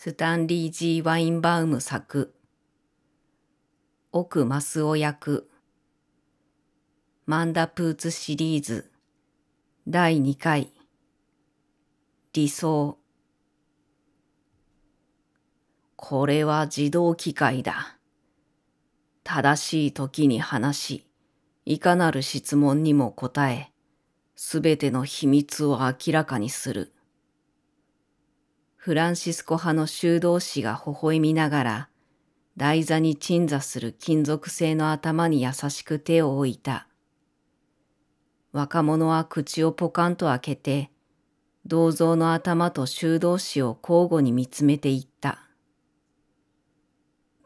スタンリー・ジー・ワインバウム作奥マスオ役マンダプーツシリーズ第2回理想これは自動機械だ。正しい時に話し、いかなる質問にも答え、すべての秘密を明らかにする。フランシスコ派の修道士が微笑みながら、台座に鎮座する金属製の頭に優しく手を置いた。若者は口をポカンと開けて、銅像の頭と修道士を交互に見つめていった。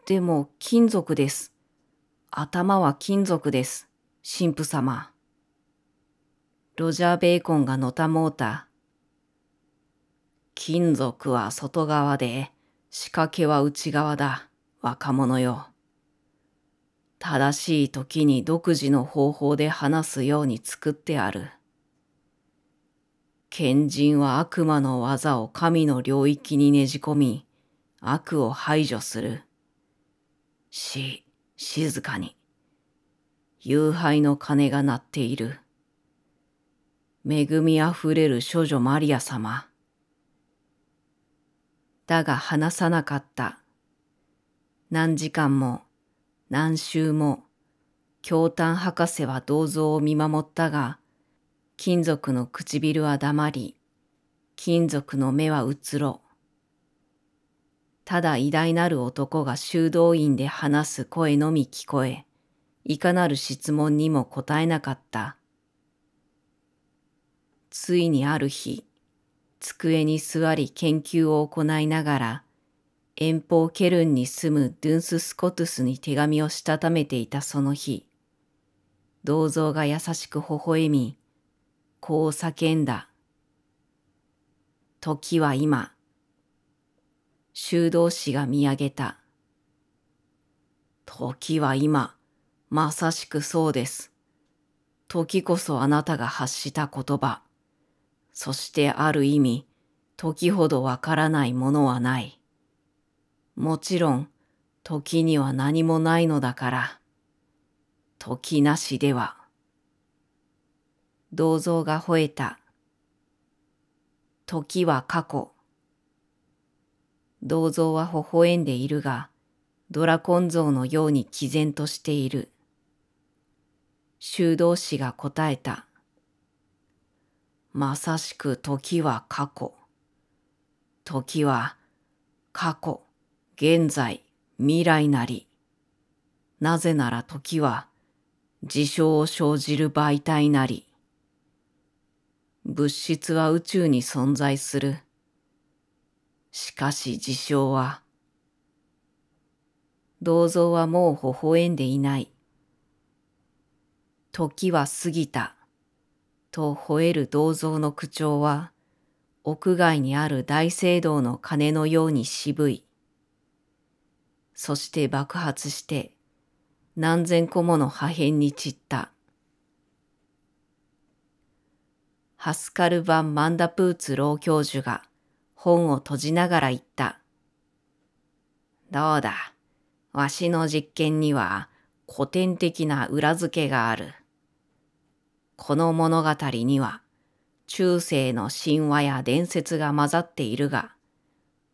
でも金属です。頭は金属です。神父様。ロジャー・ベーコンがのたもうた。金属は外側で、仕掛けは内側だ、若者よ。正しい時に独自の方法で話すように作ってある。賢人は悪魔の技を神の領域にねじ込み、悪を排除する。し、静かに。誘拐の鐘が鳴っている。恵みあふれる少女マリア様。だが話さなかった。何時間も何週も京丹博士は銅像を見守ったが金属の唇は黙り金属の目はうつろただ偉大なる男が修道院で話す声のみ聞こえいかなる質問にも答えなかったついにある日机に座り研究を行いながら、遠方ケルンに住むドゥンス・スコトゥスに手紙をしたためていたその日、銅像が優しく微笑み、こう叫んだ。時は今、修道士が見上げた。時は今、まさしくそうです。時こそあなたが発した言葉。そしてある意味、時ほどわからないものはない。もちろん、時には何もないのだから、時なしでは。銅像が吠えた。時は過去。銅像は微笑んでいるが、ドラコン像のように毅然としている。修道士が答えた。まさしく時は過去。時は過去、現在、未来なり。なぜなら時は事象を生じる媒体なり。物質は宇宙に存在する。しかし事象は、銅像はもう微笑んでいない。時は過ぎた。と吠える銅像の口調は、屋外にある大聖堂の鐘のように渋い。そして爆発して、何千個もの破片に散った。ハスカル・バン・マンダプーツ老教授が本を閉じながら言った。どうだ、わしの実験には古典的な裏付けがある。この物語には中世の神話や伝説が混ざっているが、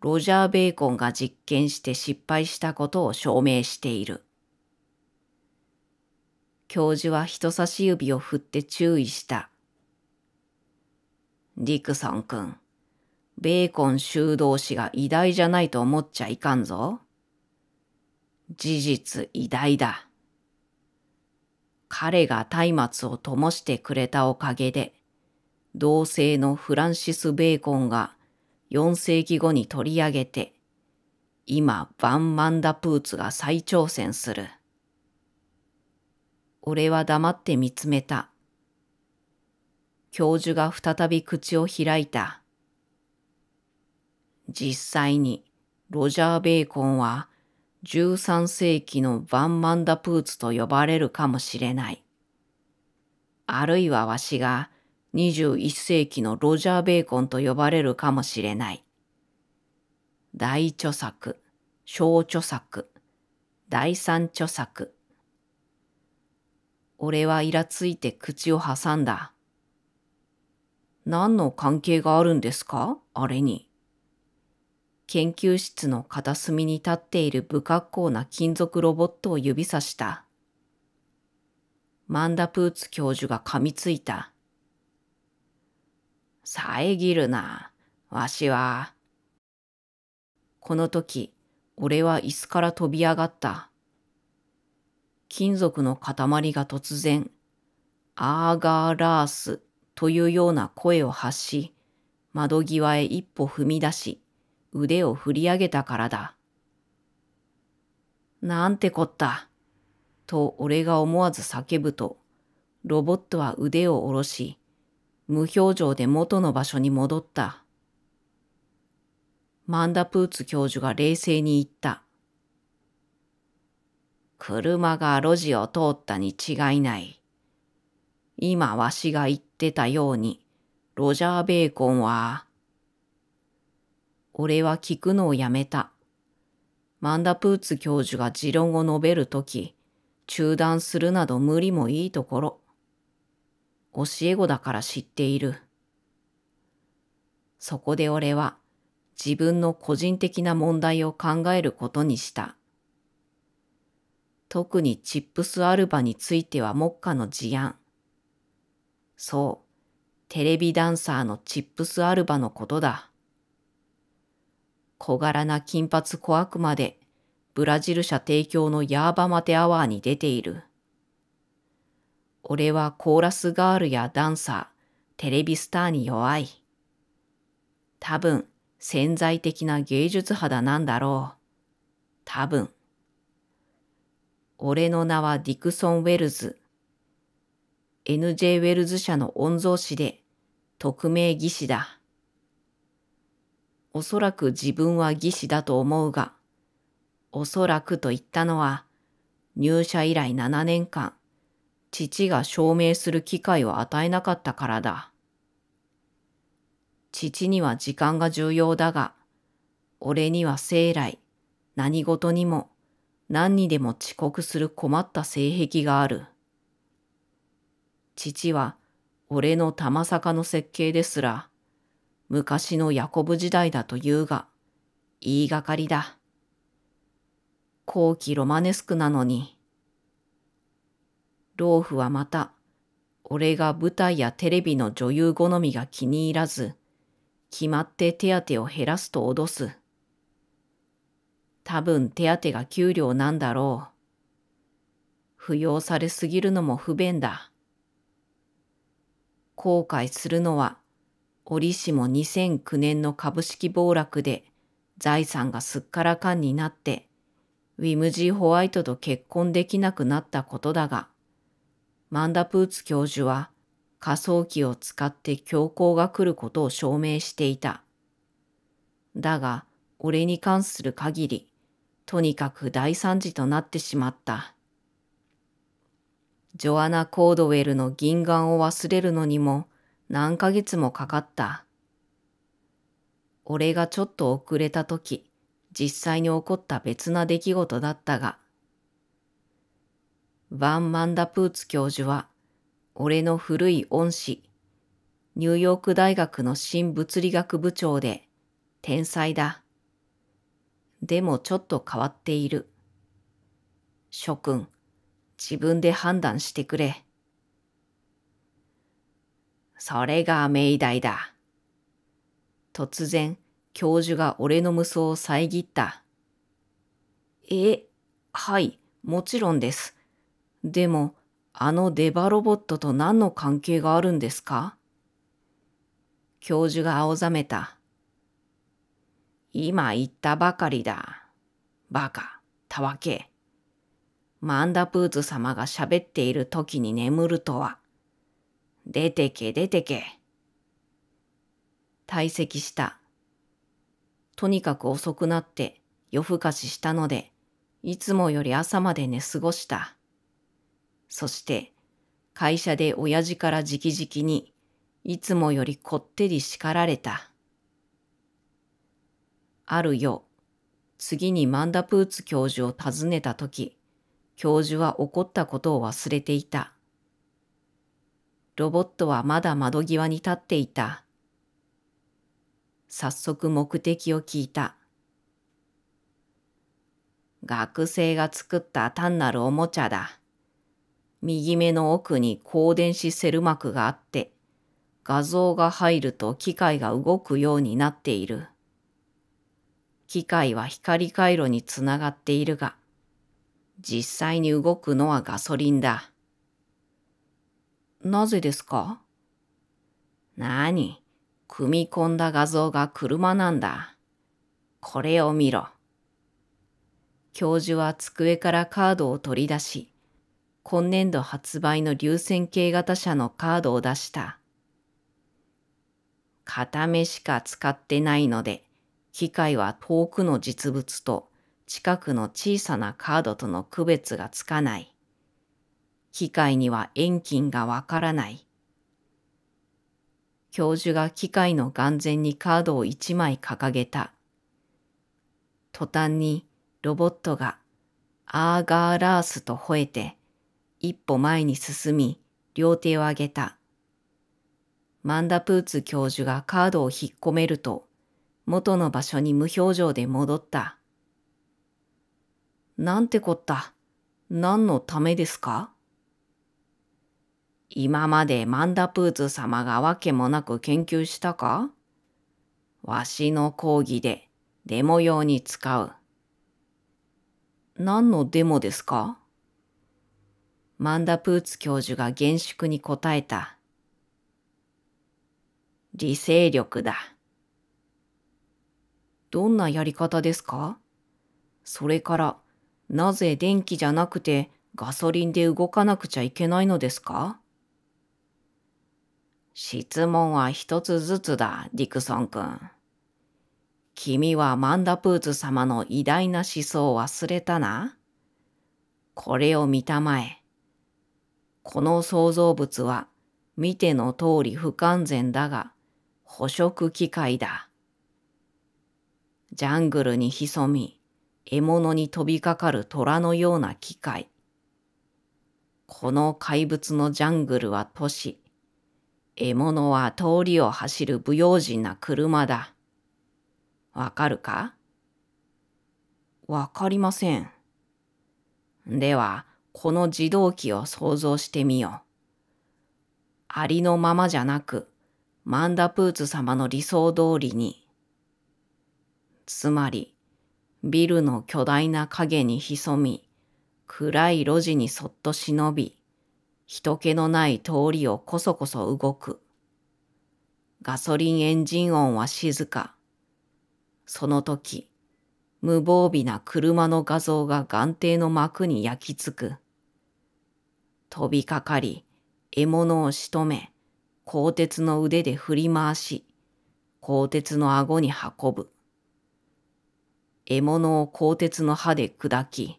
ロジャー・ベーコンが実験して失敗したことを証明している。教授は人差し指を振って注意した。ディクソン君、ベーコン修道士が偉大じゃないと思っちゃいかんぞ。事実偉大だ。彼が松明を灯してくれたおかげで、同性のフランシス・ベーコンが4世紀後に取り上げて、今、バン・マンダ・プーツが再挑戦する。俺は黙って見つめた。教授が再び口を開いた。実際に、ロジャー・ベーコンは13世紀のバンマンダプーツと呼ばれるかもしれない。あるいはわしが21世紀のロジャー・ベーコンと呼ばれるかもしれない。大著作、小著作、第三著作。俺はイラついて口を挟んだ。何の関係があるんですかあれに。研究室の片隅に立っている不格好な金属ロボットを指さした。マンダプーツ教授が噛みついた。遮るな、わしは。この時、俺は椅子から飛び上がった。金属の塊が突然、アーガーラースというような声を発し、窓際へ一歩踏み出し、腕を振り上げたからだ。なんてこった。と俺が思わず叫ぶと、ロボットは腕を下ろし、無表情で元の場所に戻った。マンダプーツ教授が冷静に言った。車が路地を通ったに違いない。今わしが言ってたように、ロジャー・ベーコンは、俺は聞くのをやめた。マンダプーツ教授が持論を述べるとき、中断するなど無理もいいところ。教え子だから知っている。そこで俺は自分の個人的な問題を考えることにした。特にチップスアルバについては目下の事案。そう、テレビダンサーのチップスアルバのことだ。小柄な金髪小悪魔で、ブラジル社提供のヤーバマテアワーに出ている。俺はコーラスガールやダンサー、テレビスターに弱い。多分、潜在的な芸術肌なんだろう。多分。俺の名はディクソン・ウェルズ。NJ ウェルズ社の御曹司で、匿名技師だ。おそらく自分は義士だと思うが、おそらくと言ったのは、入社以来7年間、父が証明する機会を与えなかったからだ。父には時間が重要だが、俺には生来、何事にも、何にでも遅刻する困った性癖がある。父は、俺の玉坂の設計ですら、昔のヤコブ時代だというが、言いがかりだ。後期ロマネスクなのに。老夫はまた、俺が舞台やテレビの女優好みが気に入らず、決まって手当を減らすと脅す。多分手当が給料なんだろう。扶養されすぎるのも不便だ。後悔するのは折しも2009年の株式暴落で財産がすっからかんになって、ウィムジー・ホワイトと結婚できなくなったことだが、マンダプーツ教授は仮想機を使って教皇が来ることを証明していた。だが、俺に関する限り、とにかく大惨事となってしまった。ジョアナ・コードウェルの銀眼を忘れるのにも、何ヶ月もかかった。俺がちょっと遅れた時、実際に起こった別な出来事だったが、ァン・マンダ・プーツ教授は、俺の古い恩師、ニューヨーク大学の新物理学部長で、天才だ。でもちょっと変わっている。諸君、自分で判断してくれ。それが命題だ。突然、教授が俺の無双を遮った。え、はい、もちろんです。でも、あのデバロボットと何の関係があるんですか教授が青ざめた。今言ったばかりだ。バカ、たわけ。マンダプーズ様が喋っている時に眠るとは。出てけ出てけ。退席した。とにかく遅くなって夜更かししたので、いつもより朝まで寝過ごした。そして、会社で親父から直々に、いつもよりこってり叱られた。ある夜、次にマンダプーツ教授を訪ねたとき、教授は怒ったことを忘れていた。ロボットはまだ窓際に立っていた。早速目的を聞いた。学生が作った単なるおもちゃだ。右目の奥に光電子セル膜があって、画像が入ると機械が動くようになっている。機械は光回路につながっているが、実際に動くのはガソリンだ。なぜですかなに、組み込んだ画像が車なんだ。これを見ろ。教授は机からカードを取り出し、今年度発売の流線形型車のカードを出した。片目しか使ってないので、機械は遠くの実物と近くの小さなカードとの区別がつかない。機械には遠近がわからない。教授が機械の眼前にカードを一枚掲げた。途端にロボットがアーガーラースと吠えて一歩前に進み両手を上げた。マンダプーツ教授がカードを引っ込めると元の場所に無表情で戻った。なんてこった。何のためですか今までマンダプーツ様がわけもなく研究したかわしの講義でデモ用に使う。何のデモですかマンダプーツ教授が厳粛に答えた。理性力だ。どんなやり方ですかそれから、なぜ電気じゃなくてガソリンで動かなくちゃいけないのですか質問は一つずつだ、ディクソン君。君はマンダプーツ様の偉大な思想を忘れたなこれを見たまえ。この創造物は見ての通り不完全だが捕食機械だ。ジャングルに潜み獲物に飛びかかる虎のような機械。この怪物のジャングルは都市、獲物は通りを走る不用心な車だ。わかるかわかりません。では、この自動機を想像してみよう。ありのままじゃなく、マンダプーツ様の理想通りに。つまり、ビルの巨大な影に潜み、暗い路地にそっと忍び、人気のない通りをこそこそ動く。ガソリンエンジン音は静か。その時、無防備な車の画像が眼底の膜に焼き付く。飛びかかり、獲物を仕留め、鋼鉄の腕で振り回し、鋼鉄の顎に運ぶ。獲物を鋼鉄の歯で砕き、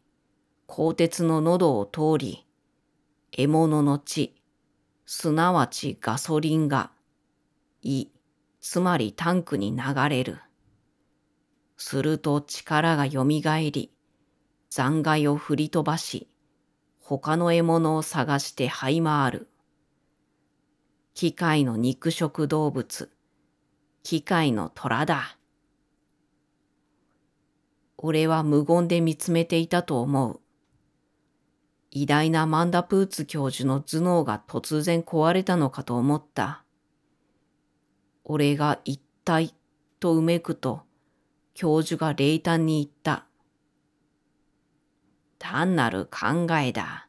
鋼鉄の喉を通り、獲物の血、すなわちガソリンが、胃、つまりタンクに流れる。すると力がよみがえり、残骸を振り飛ばし、他の獲物を探して這い回る。機械の肉食動物、機械の虎だ。俺は無言で見つめていたと思う。偉大なマンダプーツ教授の頭脳が突然壊れたのかと思った。俺が一体とうめくと、教授が冷淡に言った。単なる考えだ。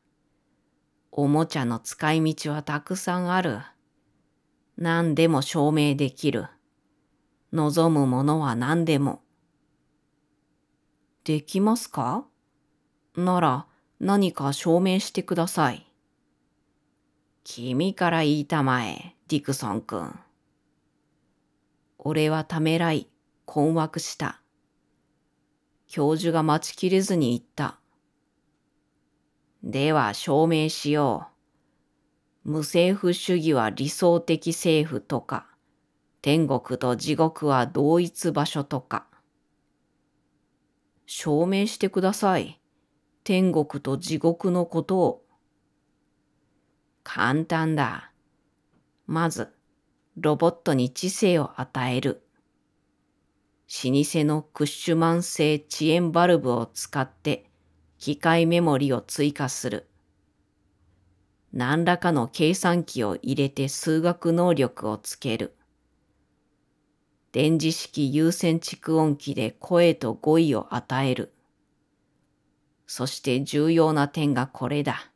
おもちゃの使い道はたくさんある。何でも証明できる。望むものは何でも。できますかなら、何か証明してください。君から言いたまえ、ディクソン君。俺はためらい、困惑した。教授が待ちきれずに言った。では証明しよう。無政府主義は理想的政府とか、天国と地獄は同一場所とか。証明してください。天国と地獄のことを。簡単だ。まず、ロボットに知性を与える。老舗のクッシュマン製遅延バルブを使って機械メモリを追加する。何らかの計算機を入れて数学能力をつける。電磁式優先蓄音機で声と語彙を与える。そして重要な点がこれだ。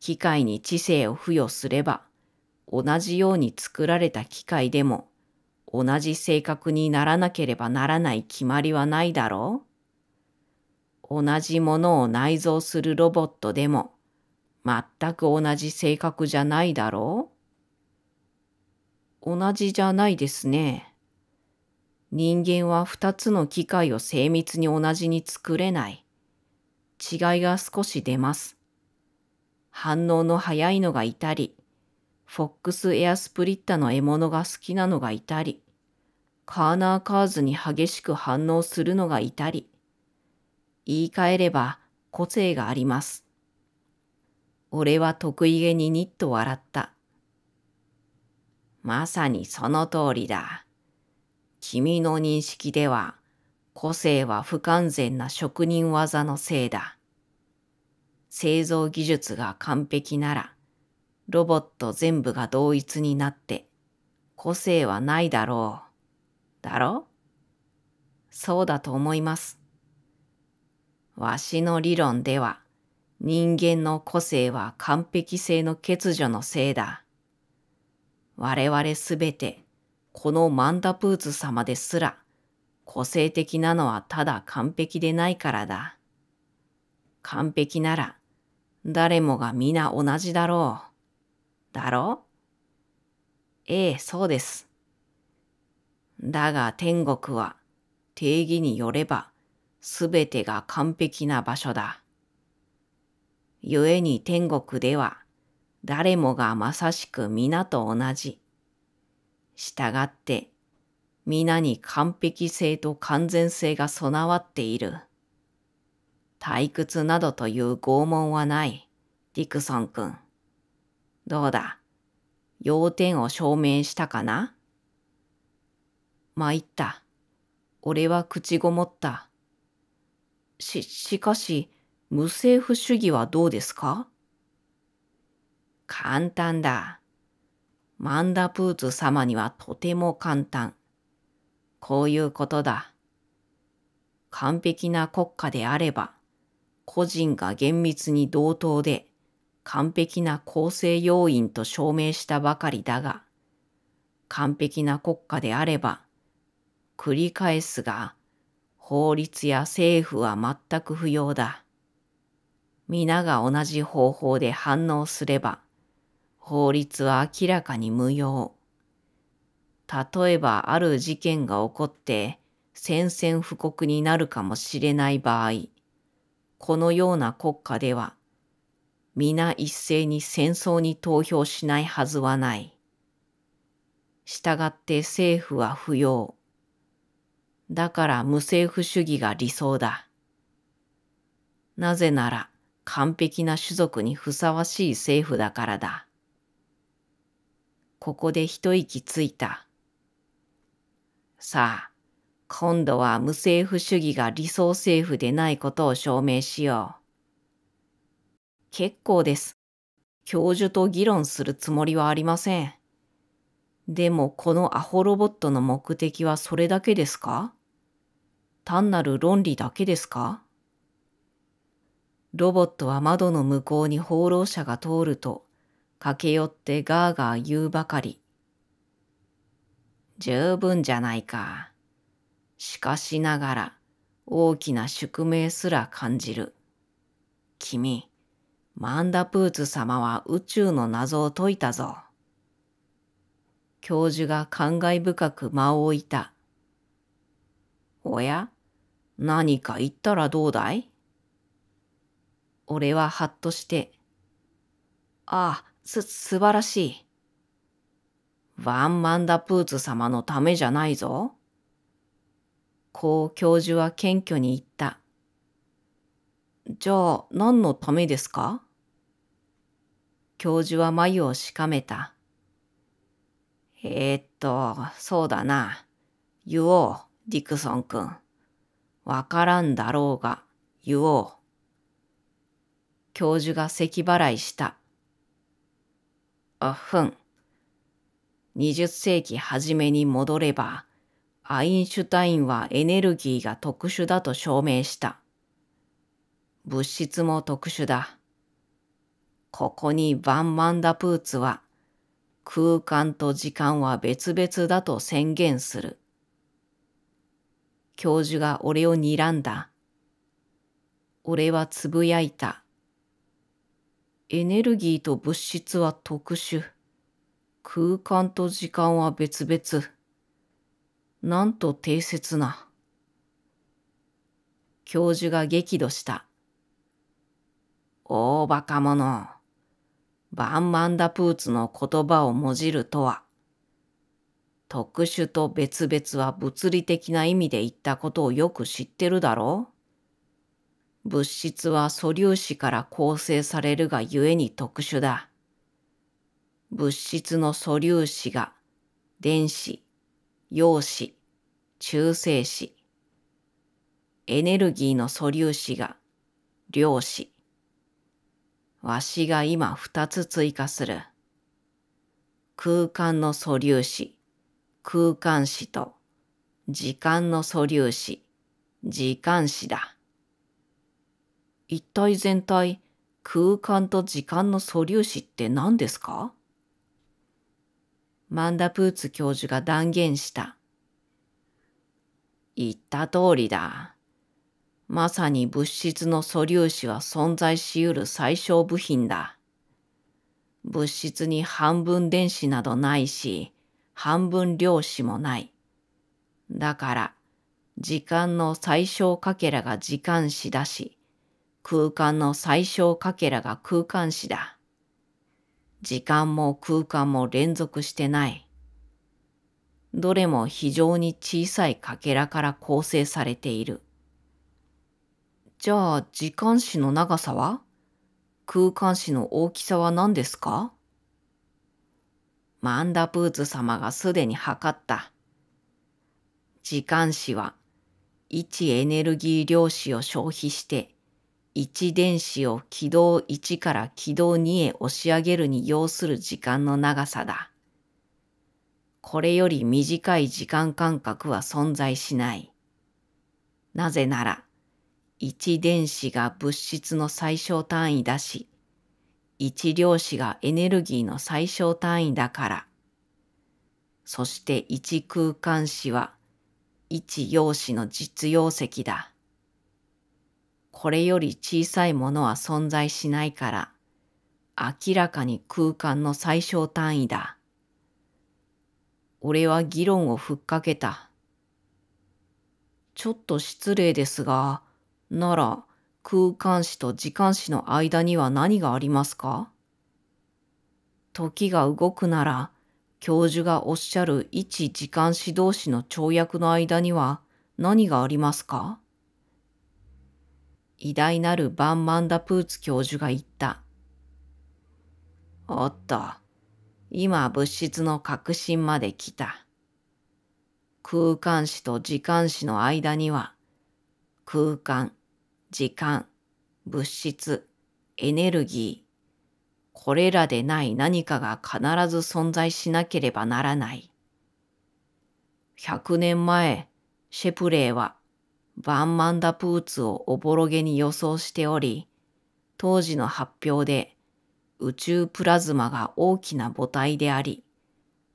機械に知性を付与すれば、同じように作られた機械でも、同じ性格にならなければならない決まりはないだろう同じものを内蔵するロボットでも、全く同じ性格じゃないだろう同じじゃないですね。人間は二つの機械を精密に同じに作れない。違いが少し出ます。反応の早いのがいたり、フォックスエアスプリッタの獲物が好きなのがいたり、カーナーカーズに激しく反応するのがいたり、言い換えれば個性があります。俺は得意げにニッと笑った。まさにその通りだ。君の認識では個性は不完全な職人技のせいだ。製造技術が完璧なら、ロボット全部が同一になって、個性はないだろう。だろそうだと思います。わしの理論では、人間の個性は完璧性の欠如のせいだ。我々すべて、このマンダプーツ様ですら、個性的なのはただ完璧でないからだ。完璧なら誰もが皆同じだろう。だろええ、そうです。だが天国は定義によればすべてが完璧な場所だ。故に天国では誰もがまさしく皆と同じ。したがって皆に完璧性と完全性が備わっている。退屈などという拷問はない、ディクソン君。どうだ要点を証明したかな参った。俺は口ごもった。し、しかし、無政府主義はどうですか簡単だ。マンダプーツ様にはとても簡単。こういうことだ。完璧な国家であれば、個人が厳密に同等で完璧な構成要因と証明したばかりだが、完璧な国家であれば、繰り返すが、法律や政府は全く不要だ。皆が同じ方法で反応すれば、法律は明らかに無用。例えばある事件が起こって宣戦布告になるかもしれない場合、このような国家では、皆一斉に戦争に投票しないはずはない。したがって政府は不要。だから無政府主義が理想だ。なぜなら完璧な種族にふさわしい政府だからだ。ここで一息ついた。さあ、今度は無政府主義が理想政府でないことを証明しよう。結構です。教授と議論するつもりはありません。でもこのアホロボットの目的はそれだけですか単なる論理だけですかロボットは窓の向こうに放浪者が通ると、駆け寄ってガーガー言うばかり、十分じゃないか。しかしながら大きな宿命すら感じる。君、マンダプーツ様は宇宙の謎を解いたぞ。教授が感慨深く間を置いた。おや何か言ったらどうだい俺ははっとして。ああ、す、素晴らしい。ワンマンダプーツ様のためじゃないぞ。こう教授は謙虚に言った。じゃあ何のためですか教授は眉をしかめた。えー、っと、そうだな。言おう、ディクソン君。わからんだろうが、言おう。教授が咳払いした。あふん。20世紀初めに戻れば、アインシュタインはエネルギーが特殊だと証明した。物質も特殊だ。ここにバンマンダプーツは、空間と時間は別々だと宣言する。教授が俺を睨んだ。俺はつぶやいた。エネルギーと物質は特殊。空間と時間は別々。なんと定説な。教授が激怒した。大バカ者。バンマンダプーツの言葉をもじるとは、特殊と別々は物理的な意味で言ったことをよく知ってるだろう物質は素粒子から構成されるがゆえに特殊だ。物質の素粒子が電子、陽子、中性子、エネルギーの素粒子が量子。わしが今二つ追加する。空間の素粒子、空間子と時間の素粒子、時間子だ。一体全体、空間と時間の素粒子って何ですかマンダプーツ教授が断言した。言った通りだ。まさに物質の素粒子は存在し得る最小部品だ。物質に半分電子などないし、半分量子もない。だから、時間の最小かけらが時間子だし、空間の最小かけらが空間子だ。時間も空間も連続してない。どれも非常に小さい欠片から構成されている。じゃあ時間史の長さは空間子の大きさは何ですかマンダブーズ様がすでに測った。時間史は置エネルギー量子を消費して1電子を軌道1から軌道2へ押し上げるに要する時間の長さだ。これより短い時間間隔は存在しない。なぜなら、1電子が物質の最小単位だし、1量子がエネルギーの最小単位だから。そして1空間子は1陽子の実用積だ。これより小さいものは存在しないから、明らかに空間の最小単位だ。俺は議論をふっかけた。ちょっと失礼ですが、なら空間詞と時間詞の間には何がありますか時が動くなら、教授がおっしゃる一時間詞同士の跳躍の間には何がありますか偉大なるバンマンダプーツ教授が言った。おっと、今物質の核心まで来た。空間史と時間史の間には、空間、時間、物質、エネルギー、これらでない何かが必ず存在しなければならない。100年前、シェプレーはバンマンダプーツをおぼろげに予想しており、当時の発表で宇宙プラズマが大きな母体であり、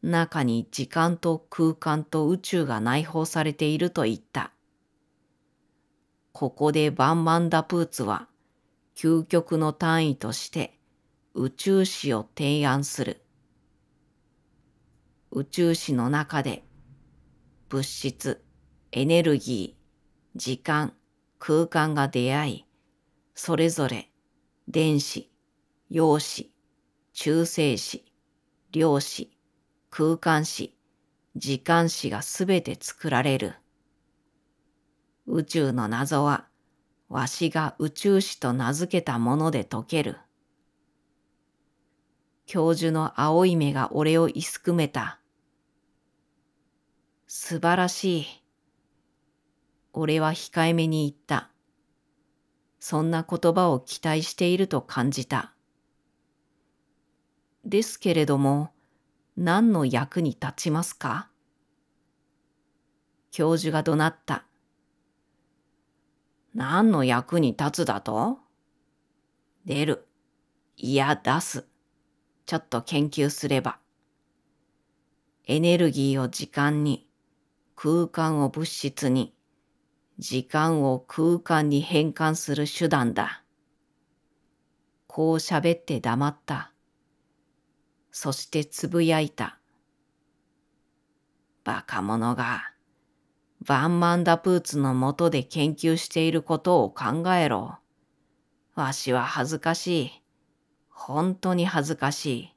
中に時間と空間と宇宙が内包されていると言った。ここでバンマンダプーツは究極の単位として宇宙史を提案する。宇宙史の中で物質、エネルギー、時間、空間が出会い、それぞれ電子、陽子、中性子、量子、空間子、時間子がすべて作られる。宇宙の謎は、わしが宇宙史と名付けたもので解ける。教授の青い目が俺をいすくめた。素晴らしい。俺は控えめに言った。そんな言葉を期待していると感じた。ですけれども、何の役に立ちますか教授が怒鳴った。何の役に立つだと出る。いや、出す。ちょっと研究すれば。エネルギーを時間に、空間を物質に、時間を空間に変換する手段だ。こう喋って黙った。そしてつぶやいた。バカ者が、バンマンダプーツのもとで研究していることを考えろ。わしは恥ずかしい。本当に恥ずかしい。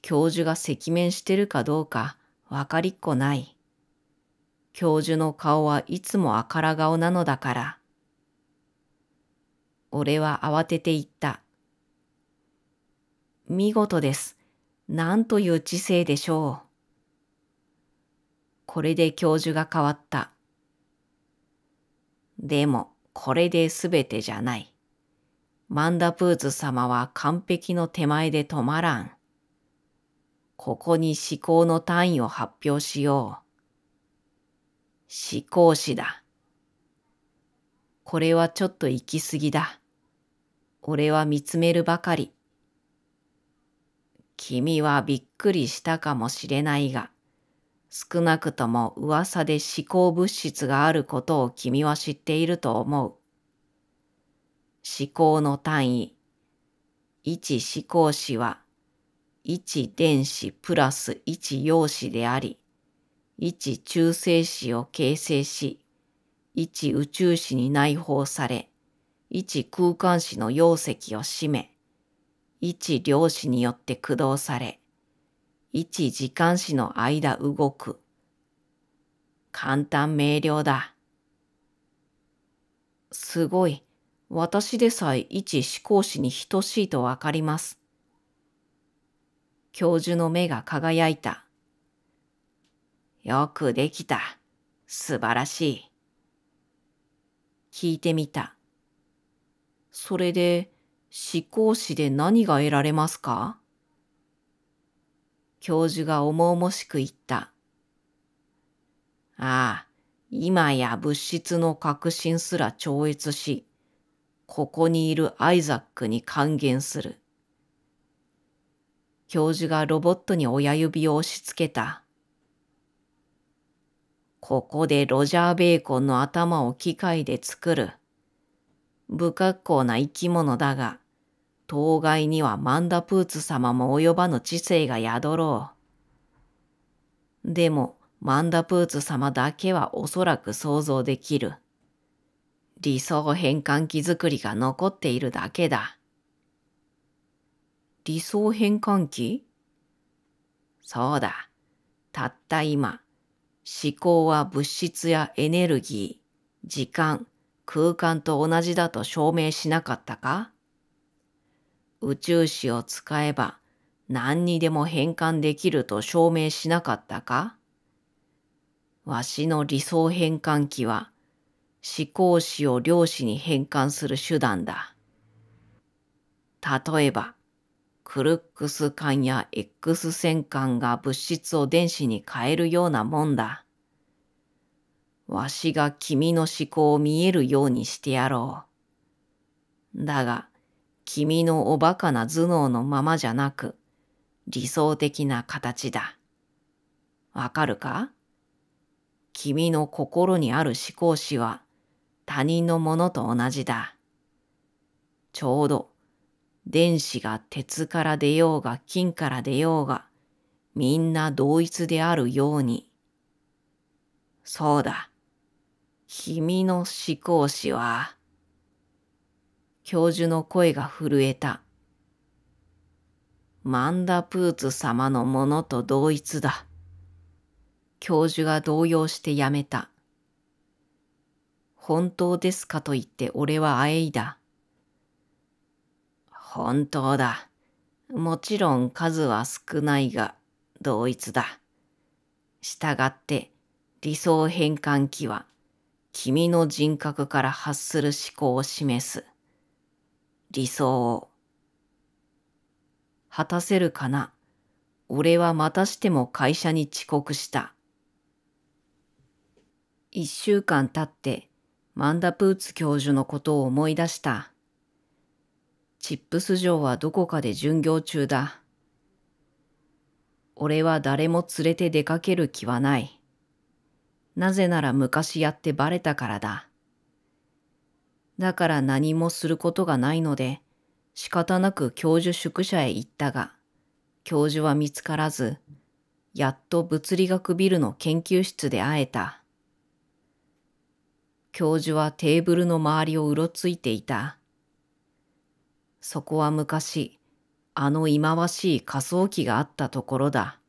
教授が赤面してるかどうかわかりっこない。教授の顔はいつもあから顔なのだから。俺は慌てて言った。見事です。なんという知性でしょう。これで教授が変わった。でも、これで全てじゃない。マンダプーズ様は完璧の手前で止まらん。ここに思考の単位を発表しよう。思考史だ。これはちょっと行き過ぎだ。俺は見つめるばかり。君はびっくりしたかもしれないが、少なくとも噂で思考物質があることを君は知っていると思う。思考の単位、一思考子は、一電子プラス一陽子であり、一中性子を形成し、一宇宙子に内包され、一空間子の容積を占め、一量子によって駆動され、一時間子の間動く。簡単明瞭だ。すごい。私でさえ一思考子に等しいとわかります。教授の目が輝いた。よくできた。素晴らしい。聞いてみた。それで、思考士で何が得られますか教授が重々しく言った。ああ、今や物質の核心すら超越し、ここにいるアイザックに還元する。教授がロボットに親指を押し付けた。ここでロジャー・ベーコンの頭を機械で作る。不格好な生き物だが、当該にはマンダプーツ様も及ばぬ知性が宿ろう。でも、マンダプーツ様だけはおそらく想像できる。理想変換器作りが残っているだけだ。理想変換器そうだ。たった今、思考は物質やエネルギー、時間、空間と同じだと証明しなかったか宇宙史を使えば何にでも変換できると証明しなかったかわしの理想変換器は思考史を量子に変換する手段だ。例えば、クルックス管や X 線管が物質を電子に変えるようなもんだ。わしが君の思考を見えるようにしてやろう。だが、君のおバカな頭脳のままじゃなく、理想的な形だ。わかるか君の心にある思考史は他人のものと同じだ。ちょうど電子が鉄から出ようが金から出ようが、みんな同一であるように。そうだ。君の思考史は、教授の声が震えた。マンダプーツ様のものと同一だ。教授が動揺してやめた。本当ですかと言って俺はあえいだ。本当だ。もちろん数は少ないが、同一だ。したがって、理想変換器は、君の人格から発する思考を示す。理想を。果たせるかな俺はまたしても会社に遅刻した。一週間経って、マンダプーツ教授のことを思い出した。チップス城はどこかで巡業中だ。俺は誰も連れて出かける気はない。なぜなら昔やってバレたからだ。だから何もすることがないので、仕方なく教授宿舎へ行ったが、教授は見つからず、やっと物理学ビルの研究室で会えた。教授はテーブルの周りをうろついていた。そこは昔、あの忌まわしい仮想機があったところだ。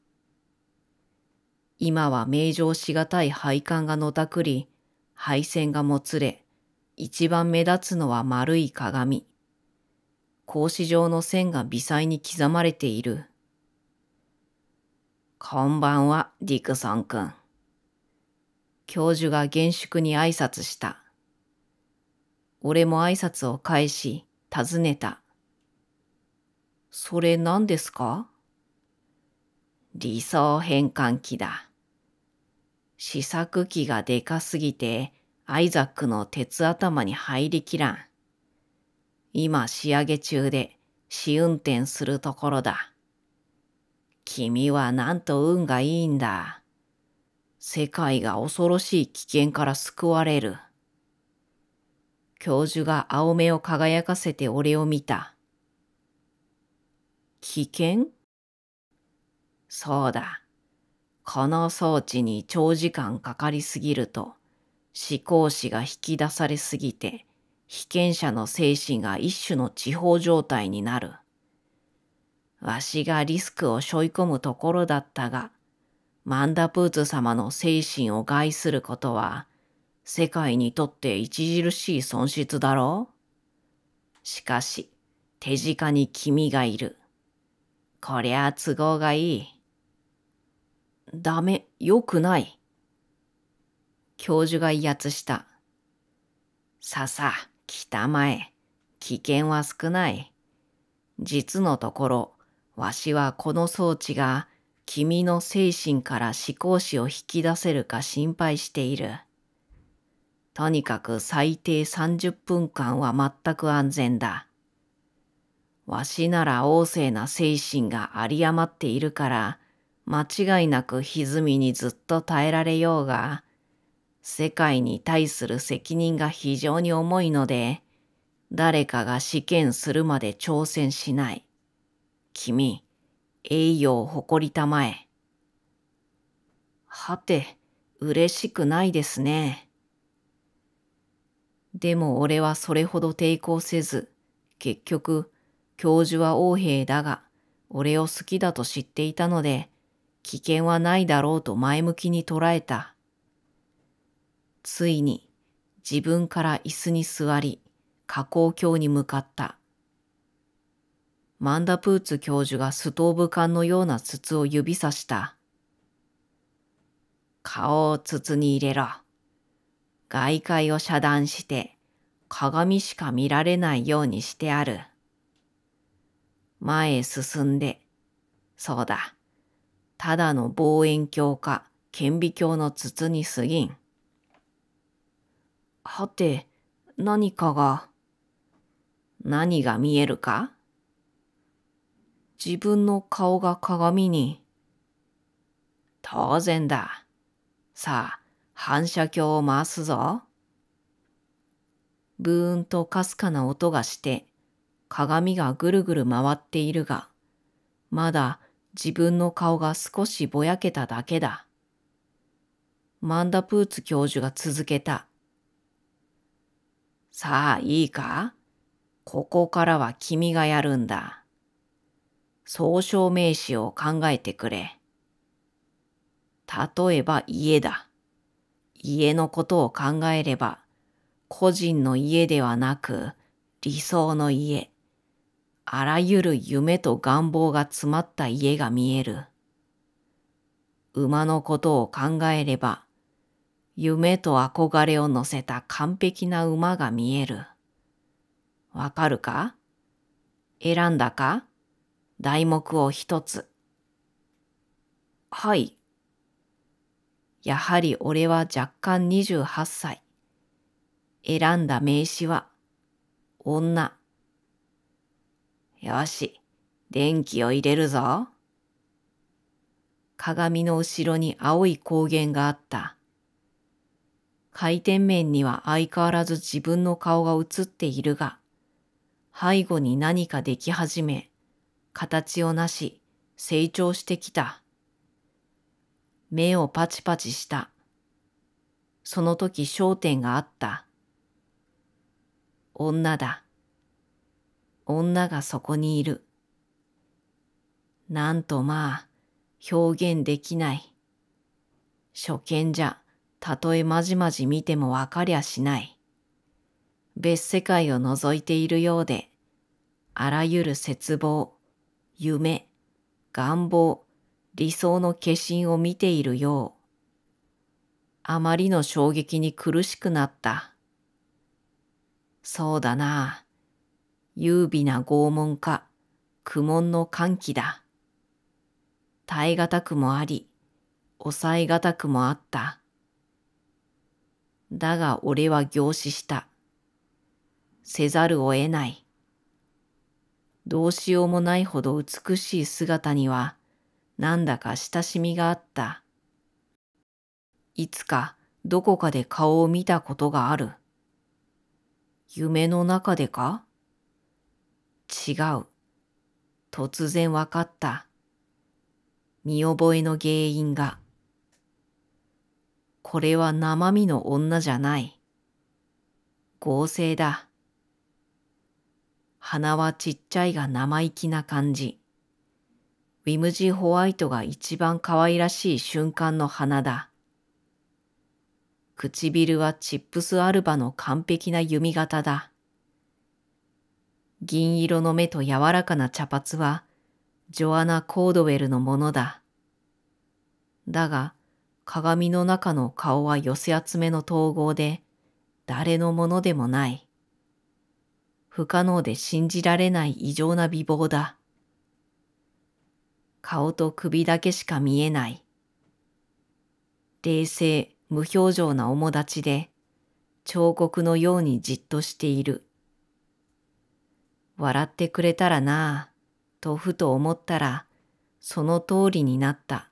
今は名状しがたい配管がのたくり、配線がもつれ、一番目立つのは丸い鏡。格子状の線が微細に刻まれている。こんばんは、ディクソン君。教授が厳粛に挨拶した。俺も挨拶を返し、尋ねた。それ何ですか理想変換器だ。試作機がでかすぎてアイザックの鉄頭に入りきらん。今仕上げ中で試運転するところだ。君はなんと運がいいんだ。世界が恐ろしい危険から救われる。教授が青目を輝かせて俺を見た。危険そうだ。この装置に長時間かかりすぎると、思考士が引き出されすぎて、被験者の精神が一種の地方状態になる。わしがリスクを背負い込むところだったが、マンダプーツ様の精神を害することは、世界にとって著しい損失だろうしかし、手近に君がいる。こりゃ都合がいい。ダメ、良くない。教授が威圧した。ささ来たまえ。危険は少ない。実のところ、わしはこの装置が君の精神から思考史を引き出せるか心配している。とにかく最低30分間は全く安全だ。わしなら旺盛な精神が有り余っているから、間違いなく歪みにずっと耐えられようが、世界に対する責任が非常に重いので、誰かが試験するまで挑戦しない。君、栄誉を誇りたまえ。はて、嬉しくないですね。でも俺はそれほど抵抗せず、結局、教授は王兵だが、俺を好きだと知っていたので、危険はないだろうと前向きに捉えた。ついに自分から椅子に座り、加工橋に向かった。マンダプーツ教授がストーブ缶のような筒を指さした。顔を筒に入れろ。外界を遮断して、鏡しか見られないようにしてある。前へ進んで、そうだ、ただの望遠鏡か顕微鏡の筒に過ぎん。はて、何かが。何が見えるか自分の顔が鏡に。当然だ。さあ、反射鏡を回すぞ。ブーンとかすかな音がして、鏡がぐるぐる回っているが、まだ自分の顔が少しぼやけただけだ。マンダプーツ教授が続けた。さあ、いいかここからは君がやるんだ。総称名詞を考えてくれ。例えば家だ。家のことを考えれば、個人の家ではなく理想の家。あらゆる夢と願望が詰まった家が見える。馬のことを考えれば、夢と憧れを乗せた完璧な馬が見える。わかるか選んだか題目を一つ。はい。やはり俺は若干28歳。選んだ名詞は、女。よし、電気を入れるぞ。鏡の後ろに青い光源があった。回転面には相変わらず自分の顔が映っているが、背後に何かでき始め、形をなし、成長してきた。目をパチパチした。その時焦点があった。女だ。女がそこにいる。なんとまあ、表現できない。初見じゃ、たとえまじまじ見てもわかりゃしない。別世界を覗いているようで、あらゆる絶望、夢、願望、理想の化身を見ているよう。あまりの衝撃に苦しくなった。そうだな。優美な拷問か、苦悶の歓喜だ。耐え難くもあり、抑え難くもあった。だが俺は凝視した。せざるを得ない。どうしようもないほど美しい姿には、なんだか親しみがあった。いつかどこかで顔を見たことがある。夢の中でか違う。突然わかった。見覚えの原因が。これは生身の女じゃない。合成だ。鼻はちっちゃいが生意気な感じ。ウィムジー・ホワイトが一番可愛らしい瞬間の鼻だ。唇はチップス・アルバの完璧な弓形だ。銀色の目と柔らかな茶髪は、ジョアナ・コードウェルのものだ。だが、鏡の中の顔は寄せ集めの統合で、誰のものでもない。不可能で信じられない異常な美貌だ。顔と首だけしか見えない。冷静、無表情な面立ちで、彫刻のようにじっとしている。笑ってくれたらなぁ、とふと思ったら、その通りになった。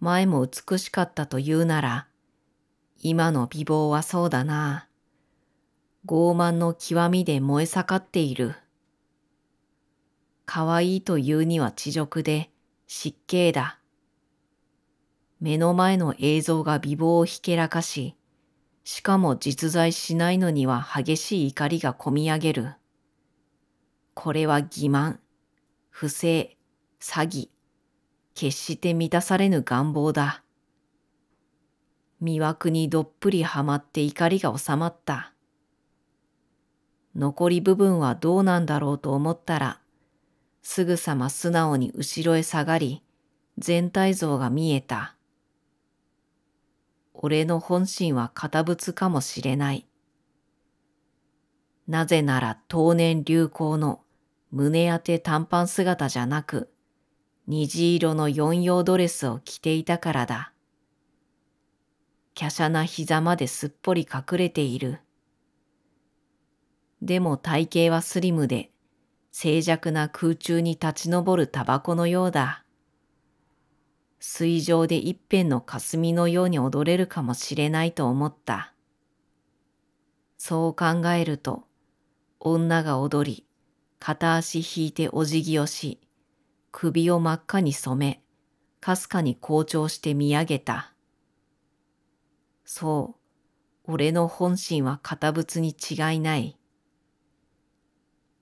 前も美しかったと言うなら、今の美貌はそうだなぁ。傲慢の極みで燃え盛っている。可愛いというには地辱で失敬だ。目の前の映像が美貌をひけらかし、しかも実在しないのには激しい怒りがこみ上げる。これは欺瞞、不正、詐欺、決して満たされぬ願望だ。魅惑にどっぷりはまって怒りが収まった。残り部分はどうなんだろうと思ったら、すぐさま素直に後ろへ下がり、全体像が見えた。俺の本心は堅物かもしれない。なぜなら当年流行の胸当て短パン姿じゃなく、虹色の四葉ドレスを着ていたからだ。華奢な膝まですっぽり隠れている。でも体型はスリムで、静寂な空中に立ち上るタバコのようだ。水上で一辺の霞のように踊れるかもしれないと思った。そう考えると、女が踊り、片足引いてお辞儀をし、首を真っ赤に染め、かすかに紅潮して見上げた。そう、俺の本心は堅物に違いない。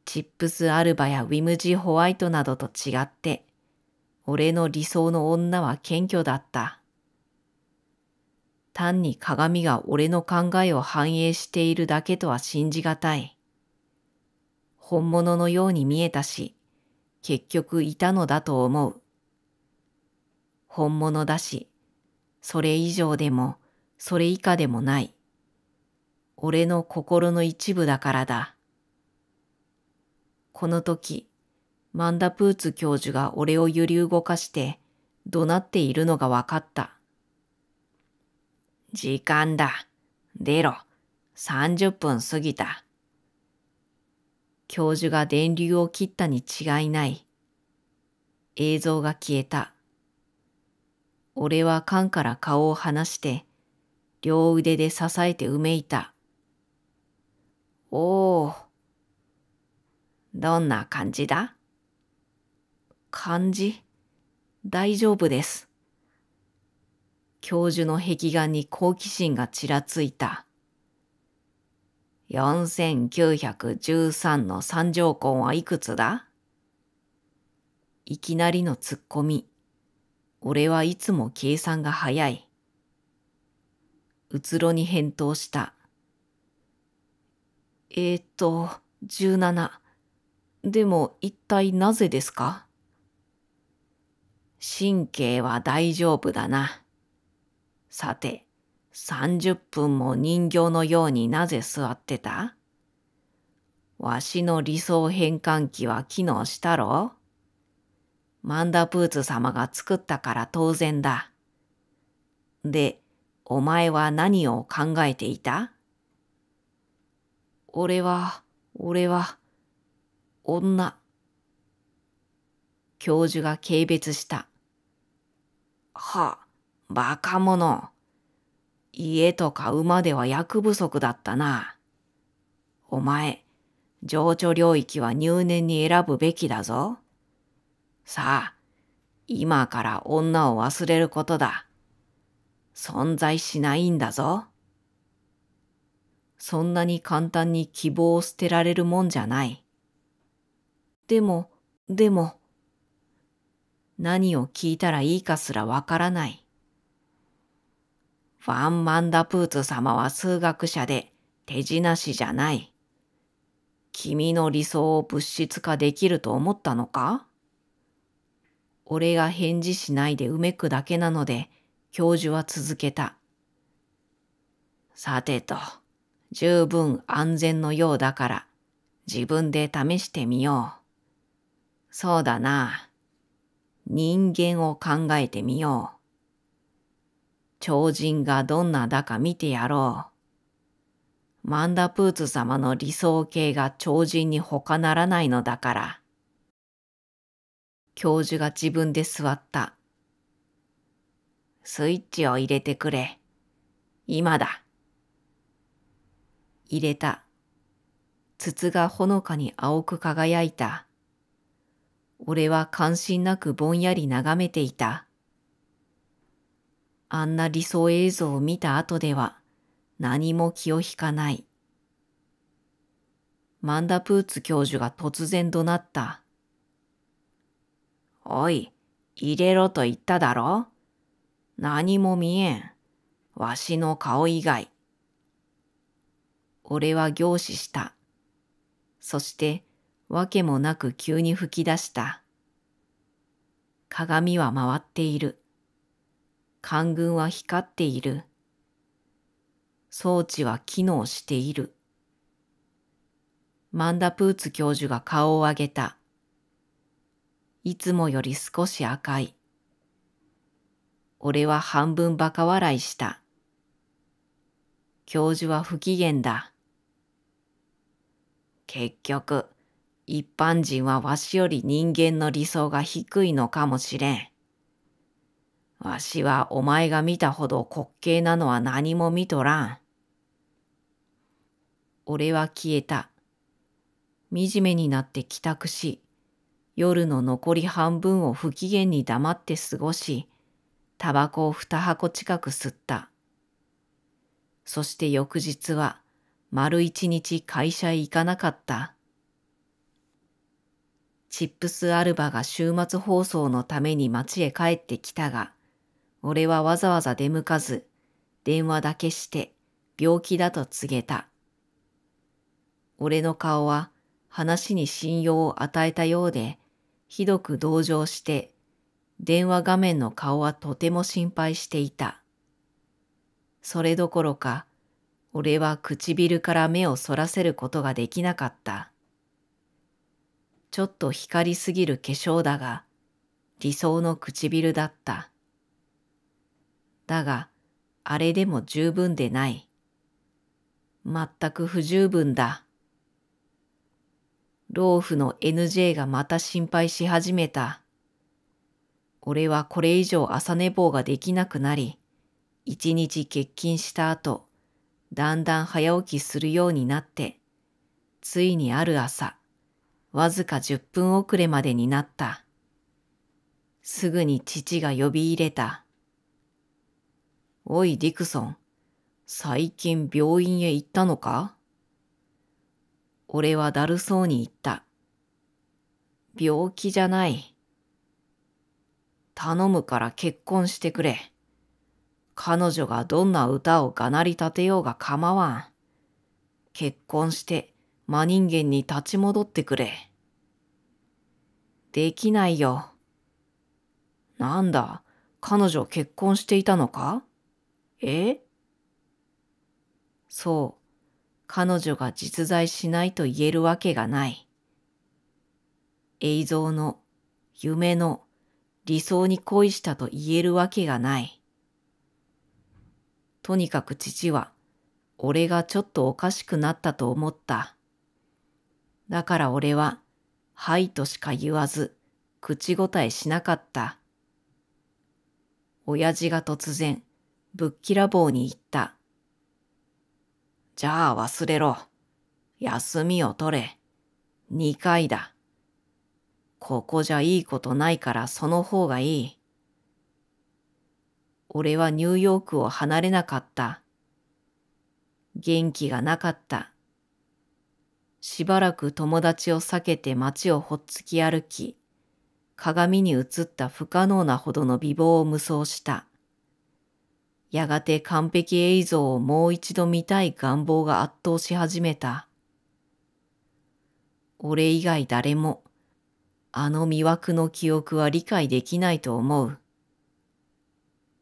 チップス・アルバやウィムジー・ホワイトなどと違って、俺の理想の女は謙虚だった。単に鏡が俺の考えを反映しているだけとは信じがたい。本物のように見えたし、結局いたのだと思う。本物だし、それ以上でも、それ以下でもない。俺の心の一部だからだ。この時、マンダプーツ教授が俺を揺り動かして怒鳴っているのが分かった。時間だ。出ろ。30分過ぎた。教授が電流を切ったに違いない。映像が消えた。俺は缶から顔を離して、両腕で支えてうめいた。おお。どんな感じだ感じ大丈夫です。教授の壁画に好奇心がちらついた。4913の三条根はいくつだいきなりのツッコミ。俺はいつも計算が早い。うつろに返答した。えっ、と、17。でも一体なぜですか神経は大丈夫だな。さて、30分も人形のようになぜ座ってたわしの理想変換器は機能したろマンダプーツ様が作ったから当然だ。で、お前は何を考えていた俺は、俺は、女。教授が軽蔑した。はあ、鹿者。家とか馬では役不足だったな。お前、情緒領域は入念に選ぶべきだぞ。さあ、今から女を忘れることだ。存在しないんだぞ。そんなに簡単に希望を捨てられるもんじゃない。でも、でも、何を聞いたらいいかすらわからない。ファン・マンダプーツ様は数学者で手品師じゃない。君の理想を物質化できると思ったのか俺が返事しないでうめくだけなので、教授は続けた。さてと、十分安全のようだから、自分で試してみよう。そうだな。人間を考えてみよう。超人がどんなだか見てやろう。マンダプーツ様の理想形が超人に他ならないのだから。教授が自分で座った。スイッチを入れてくれ。今だ。入れた。筒がほのかに青く輝いた。俺は関心なくぼんやり眺めていた。あんな理想映像を見た後では何も気を引かない。マンダプーツ教授が突然怒鳴った。おい、入れろと言っただろ何も見えん。わしの顔以外。俺は凝視した。そして、わけもなく急に吹き出した。鏡は回っている。官軍は光っている。装置は機能している。マンダプーツ教授が顔を上げた。いつもより少し赤い。俺は半分馬鹿笑いした。教授は不機嫌だ。結局、一般人はわしより人間の理想が低いのかもしれん。わしはお前が見たほど滑稽なのは何も見とらん。俺は消えた。惨めになって帰宅し、夜の残り半分を不機嫌に黙って過ごし、タバコを二箱近く吸った。そして翌日は、丸一日会社へ行かなかった。チップスアルバが週末放送のために町へ帰ってきたが、俺はわざわざ出向かず、電話だけして病気だと告げた。俺の顔は話に信用を与えたようで、ひどく同情して、電話画面の顔はとても心配していた。それどころか、俺は唇から目をそらせることができなかった。ちょっと光りすぎる化粧だが、理想の唇だった。だが、あれでも十分でない。全く不十分だ。老夫の NJ がまた心配し始めた。俺はこれ以上朝寝坊ができなくなり、一日欠勤した後、だんだん早起きするようになって、ついにある朝、わずか10分遅れまでになった。すぐに父が呼び入れた。おい、ディクソン。最近病院へ行ったのか俺はだるそうに言った。病気じゃない。頼むから結婚してくれ。彼女がどんな歌をがなり立てようが構わん。結婚して真人間に立ち戻ってくれ。できないよ。なんだ、彼女結婚していたのかえそう。彼女が実在しないと言えるわけがない。映像の、夢の、理想に恋したと言えるわけがない。とにかく父は、俺がちょっとおかしくなったと思った。だから俺は、はいとしか言わず、口答えしなかった。親父が突然、ぶっきらぼうに言った。じゃあ忘れろ。休みを取れ。二回だ。ここじゃいいことないからその方がいい。俺はニューヨークを離れなかった。元気がなかった。しばらく友達を避けて街をほっつき歩き、鏡に映った不可能なほどの美貌を無双した。やがて完璧映像をもう一度見たい願望が圧倒し始めた。俺以外誰も、あの魅惑の記憶は理解できないと思う。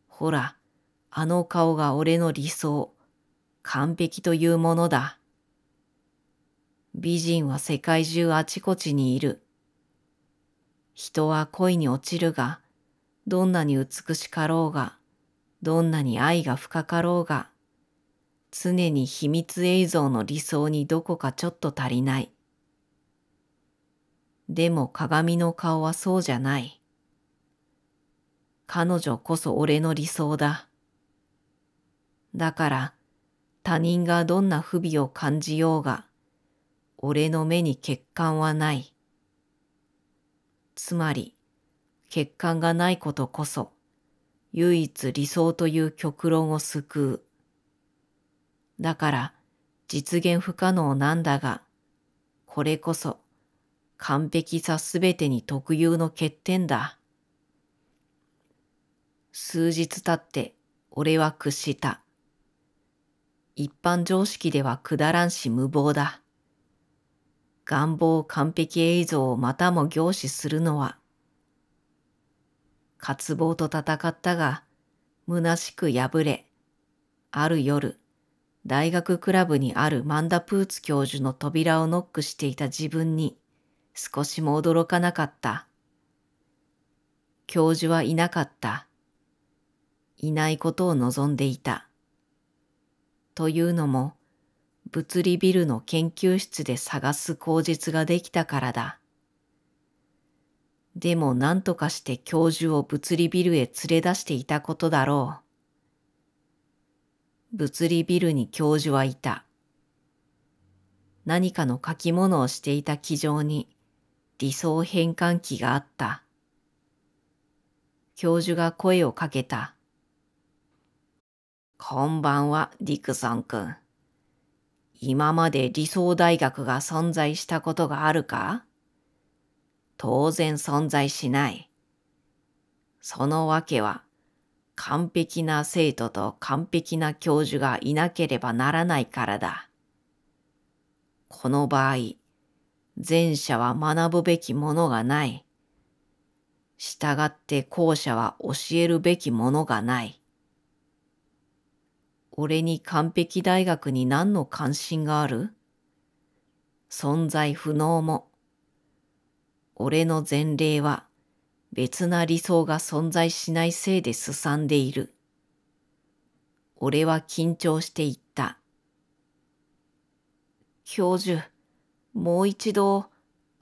ほら、あの顔が俺の理想、完璧というものだ。美人は世界中あちこちにいる。人は恋に落ちるが、どんなに美しかろうが、どんなに愛が深かろうが、常に秘密映像の理想にどこかちょっと足りない。でも鏡の顔はそうじゃない。彼女こそ俺の理想だ。だから他人がどんな不備を感じようが、俺の目に欠陥はない。つまり、欠陥がないことこそ、唯一理想という極論を救う。だから実現不可能なんだが、これこそ完璧さすべてに特有の欠点だ。数日経って俺は屈した。一般常識ではくだらんし無謀だ。願望完璧映像をまたも凝視するのは渇望と戦ったが、虚しく敗れ、ある夜、大学クラブにあるマンダプーツ教授の扉をノックしていた自分に少しも驚かなかった。教授はいなかった。いないことを望んでいた。というのも、物理ビルの研究室で探す口実ができたからだ。でも何とかして教授を物理ビルへ連れ出していたことだろう。物理ビルに教授はいた。何かの書き物をしていた気上に理想変換器があった。教授が声をかけた。こんばんは、リクソン君。今まで理想大学が存在したことがあるか当然存在しない。そのわけは、完璧な生徒と完璧な教授がいなければならないからだ。この場合、前者は学ぶべきものがない。従って後者は教えるべきものがない。俺に完璧大学に何の関心がある存在不能も俺の前例は別な理想が存在しないせいで進んでいる。俺は緊張していった。教授、もう一度、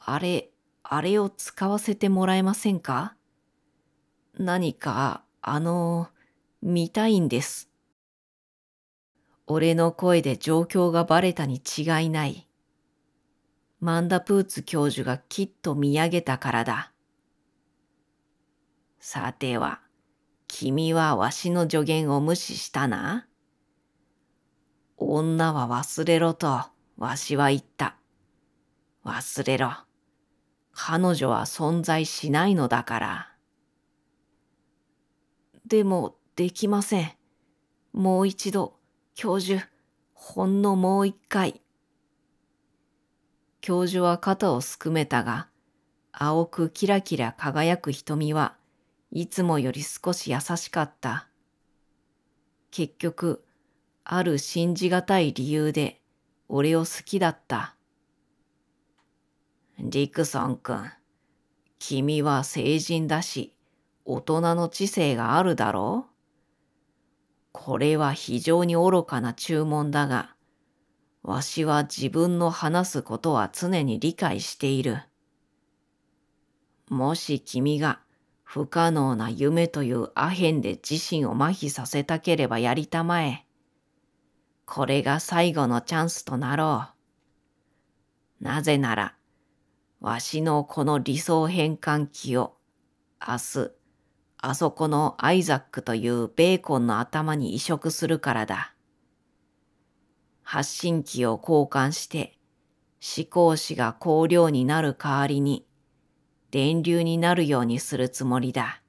あれ、あれを使わせてもらえませんか何か、あの、見たいんです。俺の声で状況がバレたに違いない。マンダプーツ教授がきっと見上げたからだ。さては、君はわしの助言を無視したな。女は忘れろと、わしは言った。忘れろ。彼女は存在しないのだから。でも、できません。もう一度、教授、ほんのもう一回、教授は肩をすくめたが、青くキラキラ輝く瞳はいつもより少し優しかった。結局、ある信じがたい理由で俺を好きだった。リクソン君、君は成人だし、大人の知性があるだろうこれは非常に愚かな注文だが、わしは自分の話すことは常に理解している。もし君が不可能な夢というアヘンで自身を麻痺させたければやりたまえ。これが最後のチャンスとなろう。なぜなら、わしのこの理想変換器を、明日、あそこのアイザックというベーコンの頭に移植するからだ。発信機を交換して、思考子が光量になる代わりに、電流になるようにするつもりだ。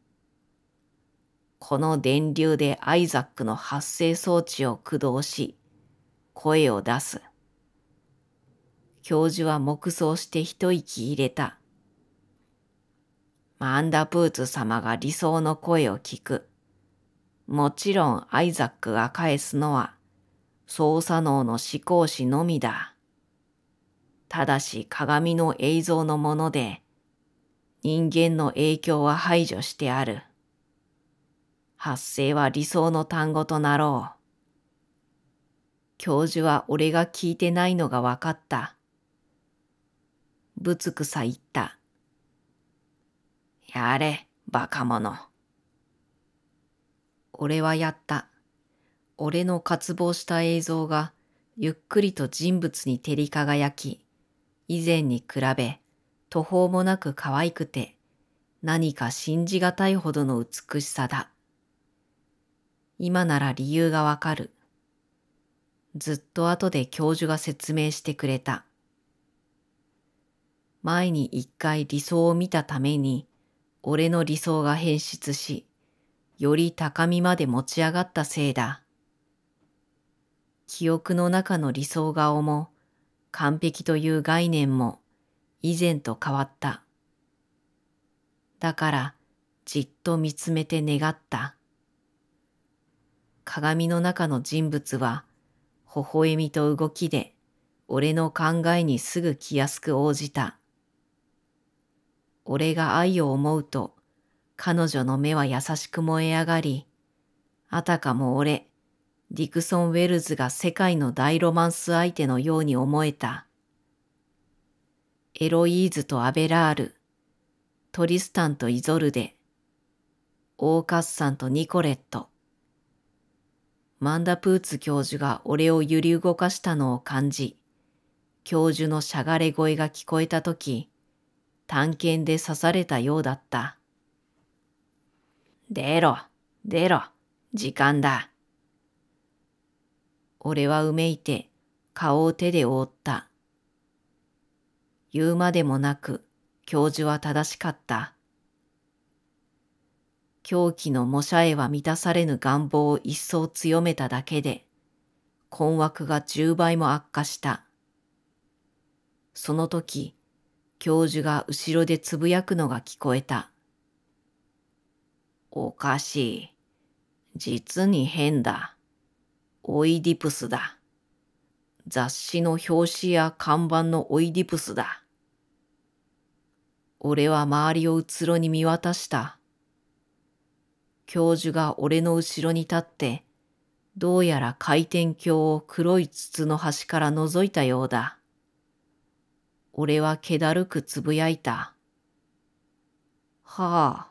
この電流でアイザックの発生装置を駆動し、声を出す。教授は黙想して一息入れた。マンダプーツ様が理想の声を聞く。もちろんアイザックが返すのは操作能の思考士のみだ。ただし鏡の映像のもので、人間の影響は排除してある。発声は理想の単語となろう。教授は俺が聞いてないのが分かった。ぶつくさ言った。やれ、馬鹿者。俺はやった。俺の渇望した映像がゆっくりと人物に照り輝き、以前に比べ途方もなく可愛くて、何か信じがたいほどの美しさだ。今なら理由がわかる。ずっと後で教授が説明してくれた。前に一回理想を見たために、俺の理想が変質し、より高みまで持ち上がったせいだ。記憶の中の理想顔も完璧という概念も以前と変わった。だからじっと見つめて願った。鏡の中の人物は微笑みと動きで俺の考えにすぐ気安く応じた。俺が愛を思うと彼女の目は優しく燃え上がり、あたかも俺、ディクソン・ウェルズが世界の大ロマンス相手のように思えた。エロイーズとアベラール、トリスタンとイゾルデ、オーカッサンとニコレット。マンダプーツ教授が俺を揺り動かしたのを感じ、教授のしゃがれ声が聞こえたとき、探検で刺されたようだった。出ろ、出ろ、時間だ。俺はうめいて顔を手で覆った。言うまでもなく教授は正しかった。狂気の模写絵は満たされぬ願望を一層強めただけで、困惑が十倍も悪化した。その時、教授が後ろでつぶやくのが聞こえた。おかしい。実に変だ。オイディプスだ。雑誌の表紙や看板のオイディプスだ。俺は周りをうつろに見渡した。教授が俺の後ろに立って、どうやら回転鏡を黒い筒の端から覗いたようだ。俺は気だるくつぶやいた。は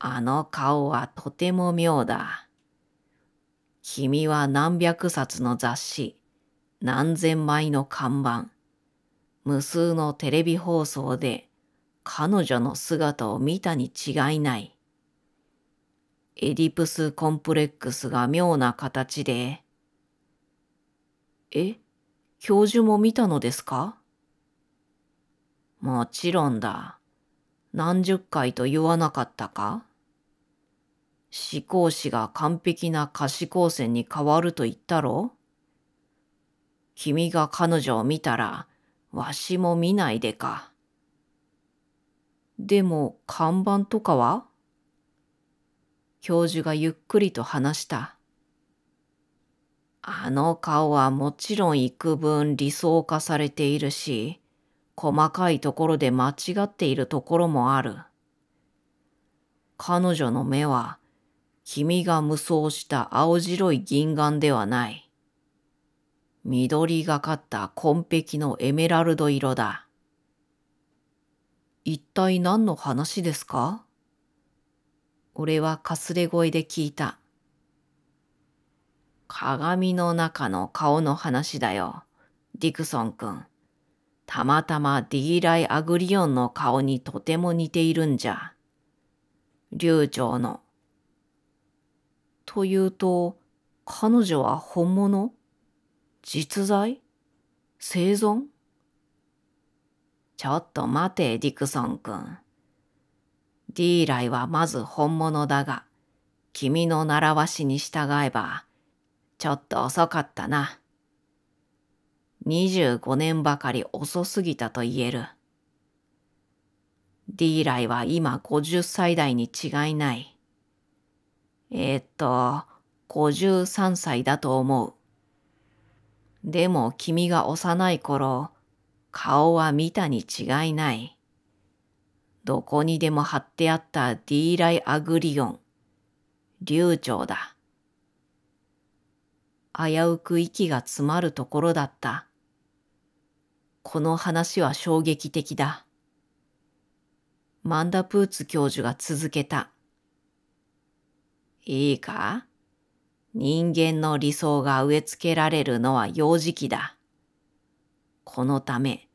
あ。あの顔はとても妙だ。君は何百冊の雑誌、何千枚の看板、無数のテレビ放送で彼女の姿を見たに違いない。エディプスコンプレックスが妙な形で。え、教授も見たのですかもちろんだ。何十回と言わなかったか思考士が完璧な可視光線に変わると言ったろ君が彼女を見たら、わしも見ないでか。でも、看板とかは教授がゆっくりと話した。あの顔はもちろん幾分理想化されているし、細かいところで間違っているところもある。彼女の目は君が無双した青白い銀眼ではない。緑がかった紺碧のエメラルド色だ。一体何の話ですか俺はかすれ声で聞いた。鏡の中の顔の話だよ、ディクソン君。たまたまディーライ・アグリオンの顔にとても似ているんじゃ。流暢のというと、彼女は本物実在生存ちょっと待て、ディクソン君。ディーライはまず本物だが、君の習わしに従えば、ちょっと遅かったな。25年ばかり遅すぎたと言える。ディーライは今50歳代に違いない。えー、っと、53歳だと思う。でも君が幼い頃、顔は見たに違いない。どこにでも貼ってあったディーライアグリオン、流暢だ。危うく息が詰まるところだった。この話は衝撃的だ。マンダプーツ教授が続けた。いいか人間の理想が植え付けられるのは幼児期だ。このため、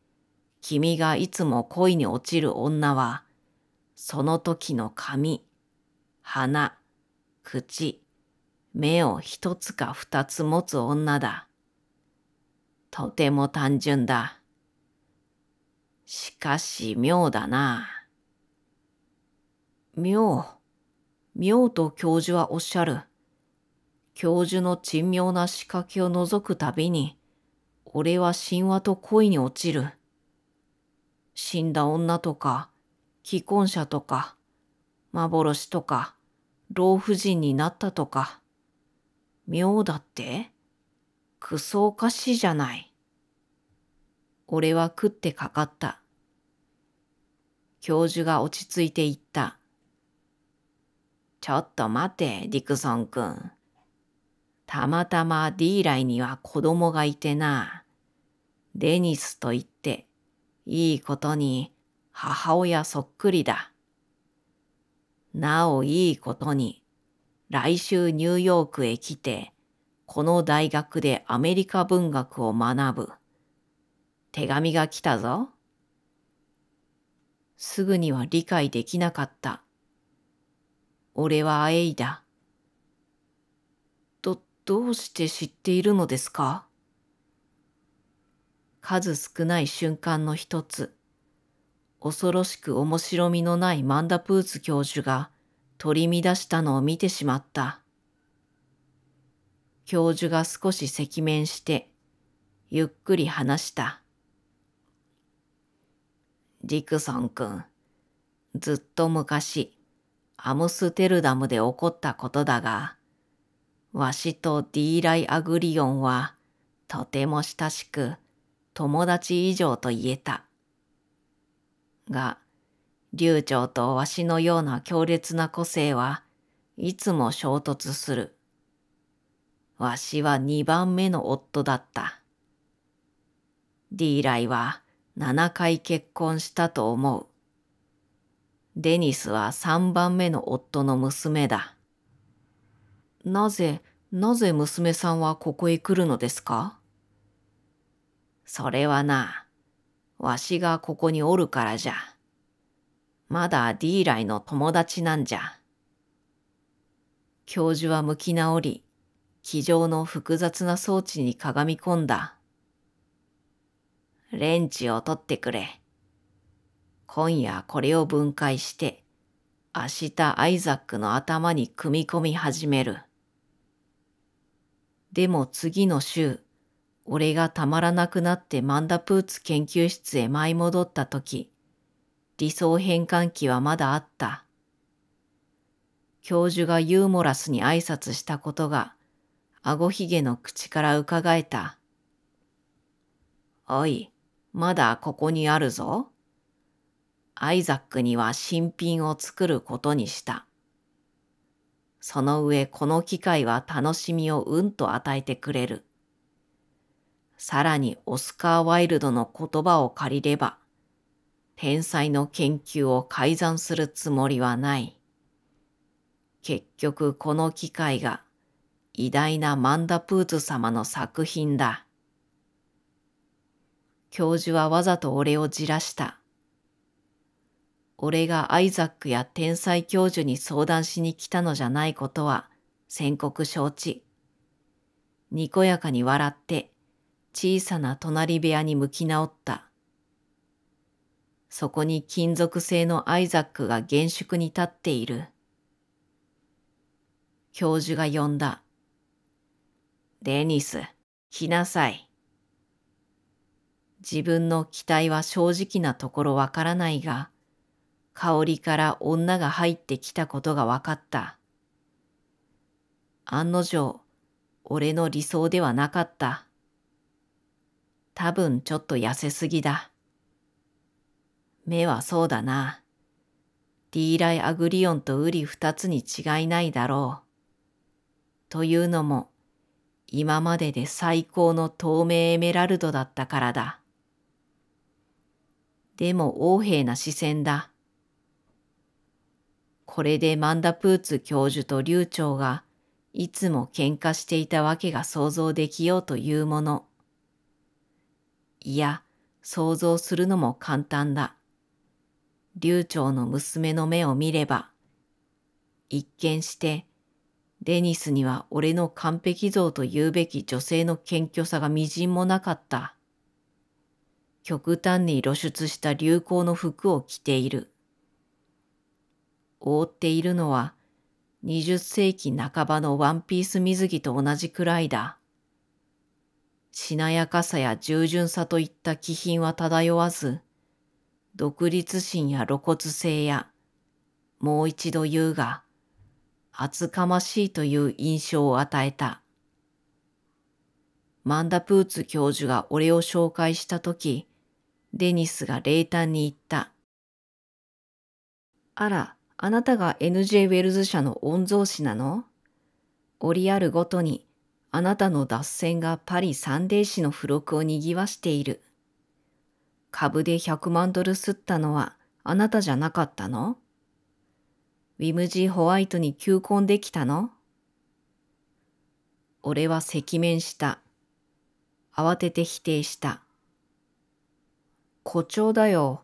君がいつも恋に落ちる女は、その時の髪、鼻、口、目を一つか二つ持つ女だ。とても単純だ。しかし妙だな。妙。妙と教授はおっしゃる。教授の珍妙な仕掛けを覗くたびに、俺は神話と恋に落ちる。死んだ女とか、既婚者とか、幻とか、老婦人になったとか。妙だってクソおかしいじゃない。俺は食ってかかった。教授が落ち着いて言った。ちょっと待て、ディクソン君。たまたま D ライには子供がいてな。デニスと言って、いいことに母親そっくりだ。なおいいことに、来週ニューヨークへ来て、この大学でアメリカ文学を学ぶ。手紙が来たぞ。すぐには理解できなかった。俺はアエイだ。と、どうして知っているのですか数少ない瞬間の一つ、恐ろしく面白みのないマンダプーツ教授が取り乱したのを見てしまった。教授が少し赤面して、ゆっくり話した。ディクソン君、ずっと昔、アムステルダムで起こったことだが、わしとディーライ・アグリオンはとても親しく友達以上と言えた。が、流暢とわしのような強烈な個性はいつも衝突する。わしは二番目の夫だった。ディーライは七回結婚したと思う。デニスは3番目の夫の娘だ。なぜ、なぜ娘さんはここへ来るのですかそれはな、わしがここにおるからじゃ。まだ D 来の友達なんじゃ。教授は向き直り、気上の複雑な装置にかがみ込んだ。レンチを取ってくれ。今夜これを分解して、明日アイザックの頭に組み込み始める。でも次の週、俺がたまらなくなってマンダプーツ研究室へ舞い戻った時、理想変換器はまだあった。教授がユーモラスに挨拶したことが、ごひげの口から伺えた。おい、まだここにあるぞ。アイザックには新品を作ることにした。その上この機会は楽しみをうんと与えてくれる。さらにオスカー・ワイルドの言葉を借りれば、天才の研究を改ざんするつもりはない。結局この機会が偉大なマンダプーツ様の作品だ。教授はわざと俺をじらした。俺がアイザックや天才教授に相談しに来たのじゃないことは宣告承知。にこやかに笑って小さな隣部屋に向き直った。そこに金属製のアイザックが厳粛に立っている。教授が呼んだ。デニス、来なさい。自分の期待は正直なところわからないが、香りから女が入ってきたことが分かった。案の定、俺の理想ではなかった。多分ちょっと痩せすぎだ。目はそうだな。ディーライ・アグリオンとウリ二つに違いないだろう。というのも、今までで最高の透明エメラルドだったからだ。でも横柄な視線だ。これでマンダプーツ教授と流暢がいつも喧嘩していたわけが想像できようというもの。いや、想像するのも簡単だ。流暢の娘の目を見れば、一見して、デニスには俺の完璧像と言うべき女性の謙虚さが微塵もなかった。極端に露出した流行の服を着ている。覆っているのは20世紀半ばのワンピース水着と同じくらいだ。しなやかさや従順さといった気品は漂わず、独立心や露骨性や、もう一度言うが、厚かましいという印象を与えた。マンダプーツ教授が俺を紹介したとき、デニスが冷淡に言った。あら、あなたが NJ ウェルズ社の御曹司なの折あるごとにあなたの脱線がパリサンデー誌の付録を賑わしている。株で100万ドルすったのはあなたじゃなかったのウィムジー・ホワイトに求婚できたの俺は赤面した。慌てて否定した。誇張だよ。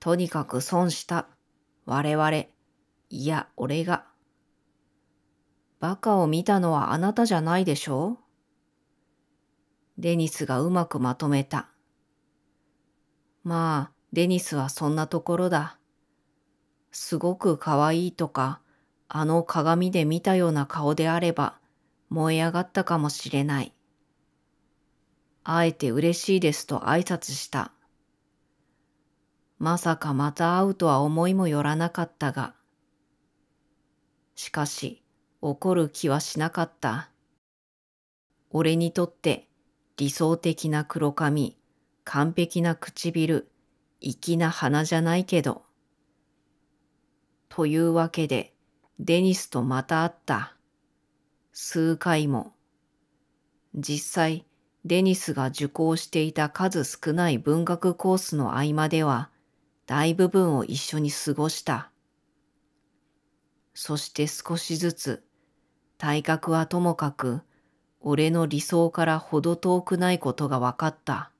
とにかく損した。我々。いや、俺が。バカを見たのはあなたじゃないでしょデニスがうまくまとめた。まあ、デニスはそんなところだ。すごく可愛いとか、あの鏡で見たような顔であれば、燃え上がったかもしれない。あえて嬉しいですと挨拶した。まさかまた会うとは思いもよらなかったが、しかし、怒る気はしなかった。俺にとって理想的な黒髪、完璧な唇、粋な鼻じゃないけど。というわけで、デニスとまた会った。数回も。実際、デニスが受講していた数少ない文学コースの合間では、大部分を一緒に過ごした。そして少しずつ、体格はともかく、俺の理想からほど遠くないことが分かった。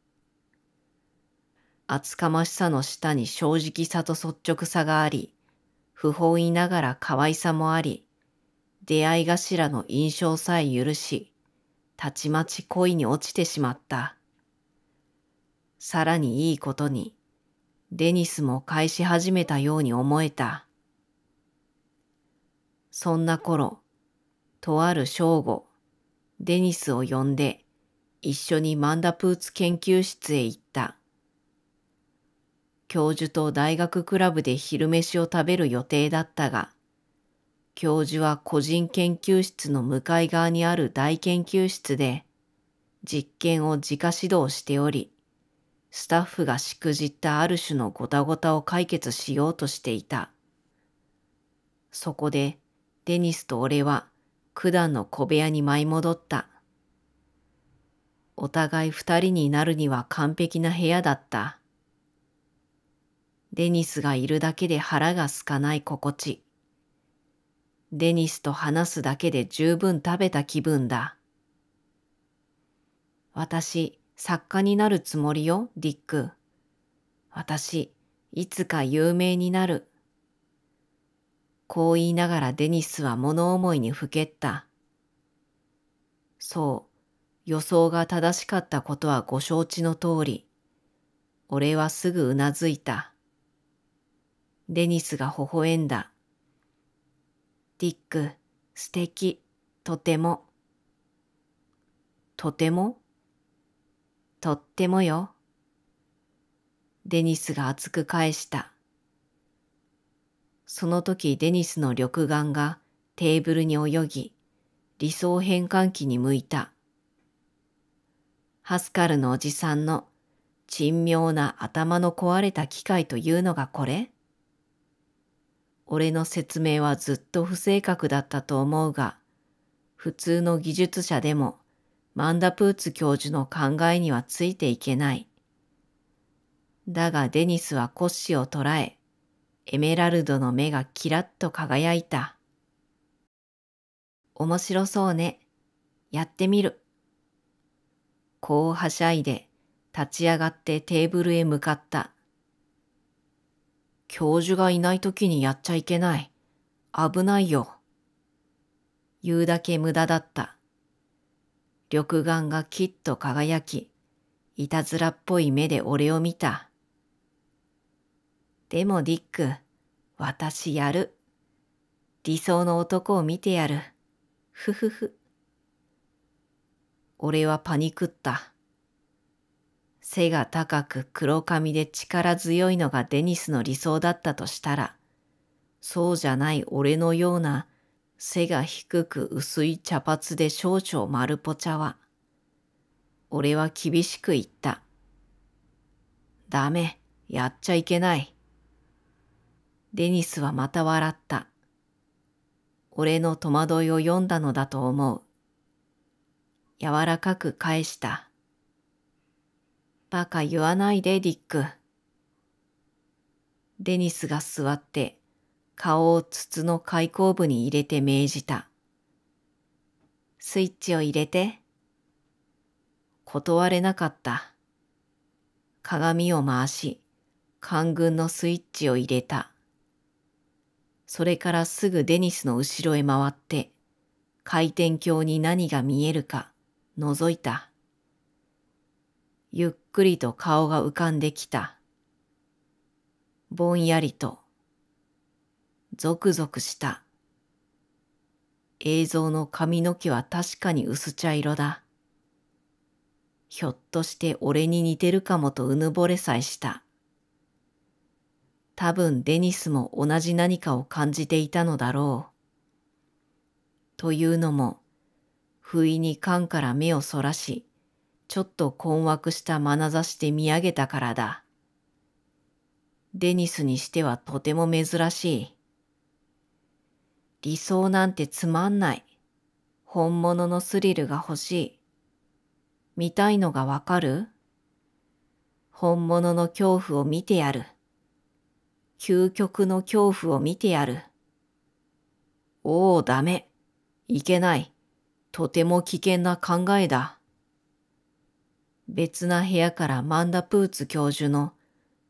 厚かましさの下に正直さと率直さがあり、不本意ながら可愛さもあり、出会い頭の印象さえ許し、たちまち恋に落ちてしまった。さらにいいことに、デニスも返し始めたように思えた。そんな頃、とある正午、デニスを呼んで一緒にマンダプーツ研究室へ行った。教授と大学クラブで昼飯を食べる予定だったが、教授は個人研究室の向かい側にある大研究室で実験を自家指導しており、スタッフがしくじったある種のごたごたを解決しようとしていた。そこでデニスと俺は九段の小部屋に舞い戻った。お互い二人になるには完璧な部屋だった。デニスがいるだけで腹がすかない心地。デニスと話すだけで十分食べた気分だ。私、作家になるつもりよ、ディック。私、いつか有名になる。こう言いながらデニスは物思いにふけった。そう、予想が正しかったことはご承知の通り。俺はすぐうなずいた。デニスが微笑んだ。ディック、素敵、とても。とてもとってもよ。デニスが熱く返した。その時デニスの緑眼がテーブルに泳ぎ、理想変換器に向いた。ハスカルのおじさんの珍妙な頭の壊れた機械というのがこれ俺の説明はずっと不正確だったと思うが、普通の技術者でもマンダプーツ教授の考えにはついていけない。だがデニスは骨子を捉え、エメラルドの目がキラッと輝いた。面白そうね。やってみる。こうはしゃいで立ち上がってテーブルへ向かった。教授がいない時にやっちゃいけない。危ないよ。言うだけ無駄だった。緑眼がきっと輝き、いたずらっぽい目で俺を見た。でもディック、私やる。理想の男を見てやる。ふふふ。俺はパニクった。背が高く黒髪で力強いのがデニスの理想だったとしたら、そうじゃない俺のような背が低く薄い茶髪で少々丸ぽちゃは、俺は厳しく言った。ダメ、やっちゃいけない。デニスはまた笑った。俺の戸惑いを読んだのだと思う。柔らかく返した。バカ言わないで、ディック。デニスが座って顔を筒の開口部に入れて命じた。スイッチを入れて。断れなかった。鏡を回し、官軍のスイッチを入れた。それからすぐデニスの後ろへ回って、回転鏡に何が見えるか覗いた。ゆっくりと顔が浮かんできた。ぼんやりと、ゾクゾクした。映像の髪の毛は確かに薄茶色だ。ひょっとして俺に似てるかもとうぬぼれさえした。多分デニスも同じ何かを感じていたのだろう。というのも、不意に缶から目をそらし、ちょっと困惑した眼差しで見上げたからだ。デニスにしてはとても珍しい。理想なんてつまんない。本物のスリルが欲しい。見たいのがわかる本物の恐怖を見てやる。究極の恐怖を見てやる。おお、ダメ。いけない。とても危険な考えだ。別な部屋からマンダプーツ教授の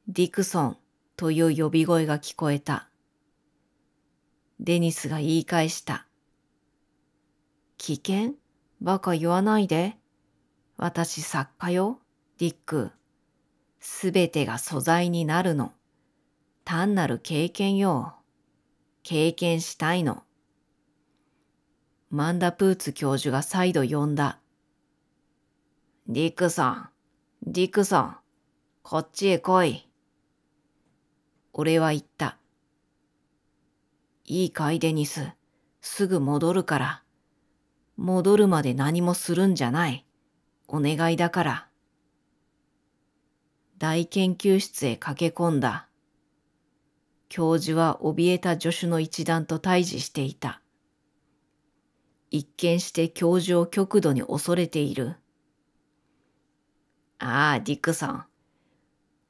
ディクソンという呼び声が聞こえた。デニスが言い返した。危険バカ言わないで。私作家よ、ディック。すべてが素材になるの。単なる経験よ。経験したいの。マンダプーツ教授が再度呼んだ。ディクソン、ディクソン、こっちへ来い。俺は言った。いいかいデニス、すぐ戻るから。戻るまで何もするんじゃない。お願いだから。大研究室へ駆け込んだ。教授は怯えた助手の一団と対峙していた。一見して教授を極度に恐れている。ああ、ディクソン。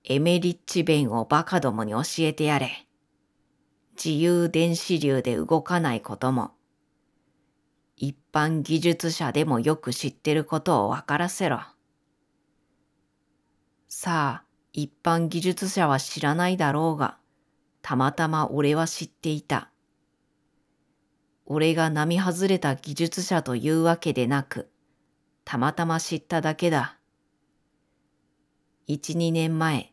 エメリッチ弁をバカどもに教えてやれ。自由電子流で動かないことも、一般技術者でもよく知ってることを分からせろ。さあ、一般技術者は知らないだろうが、たまたま俺は知っていた。俺が並外れた技術者というわけでなく、たまたま知っただけだ。一、二年前、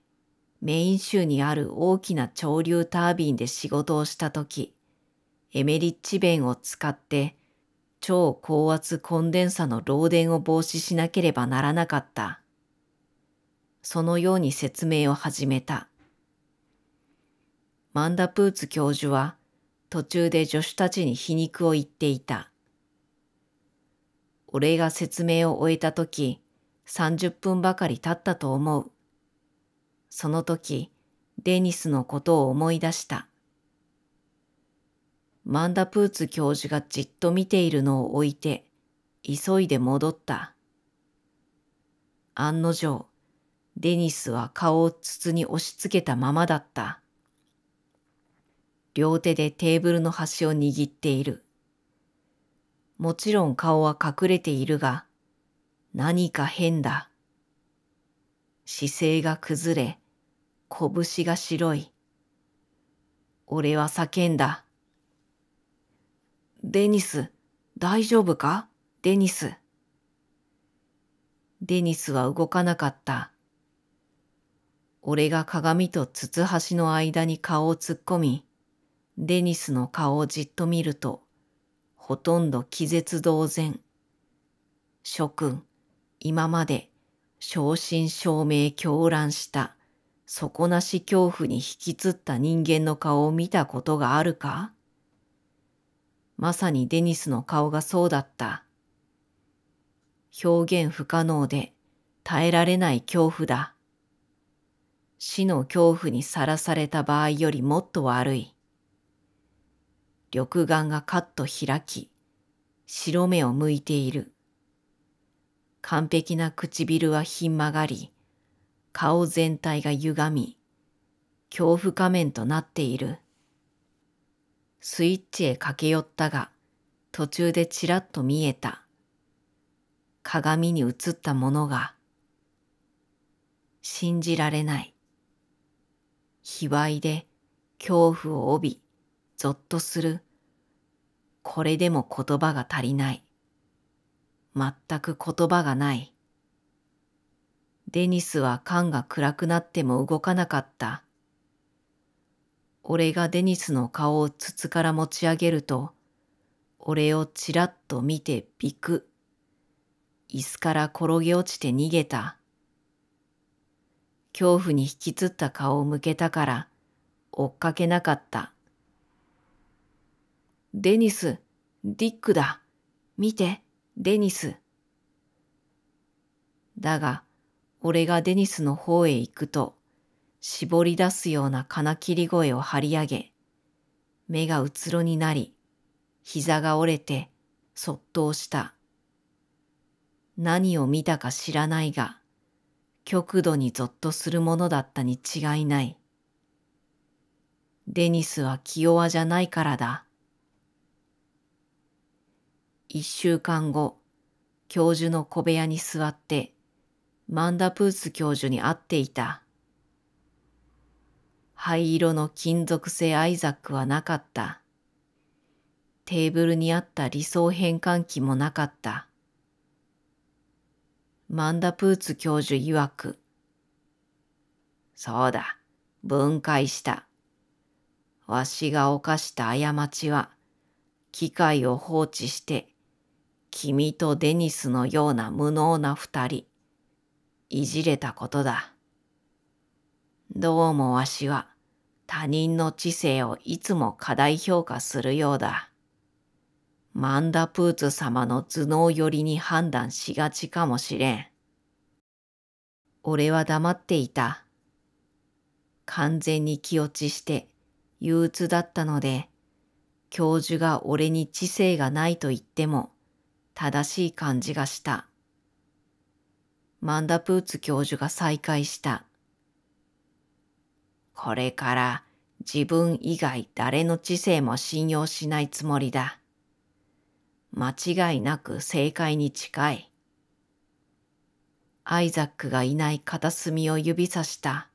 メイン州にある大きな潮流タービンで仕事をしたとき、エメリッチ弁を使って超高圧コンデンサの漏電を防止しなければならなかった。そのように説明を始めた。マンダプーツ教授は途中で助手たちに皮肉を言っていた。俺が説明を終えた時、30分ばかり経ったと思う。その時、デニスのことを思い出した。マンダプーツ教授がじっと見ているのを置いて、急いで戻った。案の定、デニスは顔を筒に押しつけたままだった。両手でテーブルの端を握っている。もちろん顔は隠れているが、何か変だ。姿勢が崩れ、拳が白い。俺は叫んだ。デニス、大丈夫かデニス。デニスは動かなかった。俺が鏡と筒端の間に顔を突っ込み、デニスの顔をじっと見ると、ほとんど気絶同然。諸君、今まで正真正銘狂乱した底なし恐怖に引きつった人間の顔を見たことがあるかまさにデニスの顔がそうだった。表現不可能で耐えられない恐怖だ。死の恐怖にさらされた場合よりもっと悪い。緑眼がカッと開き、白目を向いている。完璧な唇はひん曲がり、顔全体が歪み、恐怖仮面となっている。スイッチへ駆け寄ったが、途中でちらっと見えた。鏡に映ったものが、信じられない。卑猥で恐怖を帯び、ぞっとする。これでも言葉が足りない。全く言葉がない。デニスは缶が暗くなっても動かなかった。俺がデニスの顔を筒から持ち上げると、俺をちらっと見てびく。椅子から転げ落ちて逃げた。恐怖に引きつった顔を向けたから、追っかけなかった。デニス、ディックだ。見て、デニス。だが、俺がデニスの方へ行くと、絞り出すような金切り声を張り上げ、目がうつろになり、膝が折れて、そっと押した。何を見たか知らないが、極度にぞっとするものだったに違いない。デニスは気弱じゃないからだ。一週間後、教授の小部屋に座って、マンダプーツ教授に会っていた。灰色の金属製アイザックはなかった。テーブルにあった理想変換器もなかった。マンダプーツ教授曰く。そうだ、分解した。わしが犯した過ちは、機械を放置して君とデニスのような無能な二人、いじれたことだ。どうもわしは他人の知性をいつも過大評価するようだ。マンダプーツ様の頭脳寄りに判断しがちかもしれん。俺は黙っていた。完全に気落ちして憂鬱だったので、教授が俺に知性がないと言っても、正しい感じがした。マンダプーツ教授が再会した。これから自分以外誰の知性も信用しないつもりだ。間違いなく正解に近い。アイザックがいない片隅を指さした。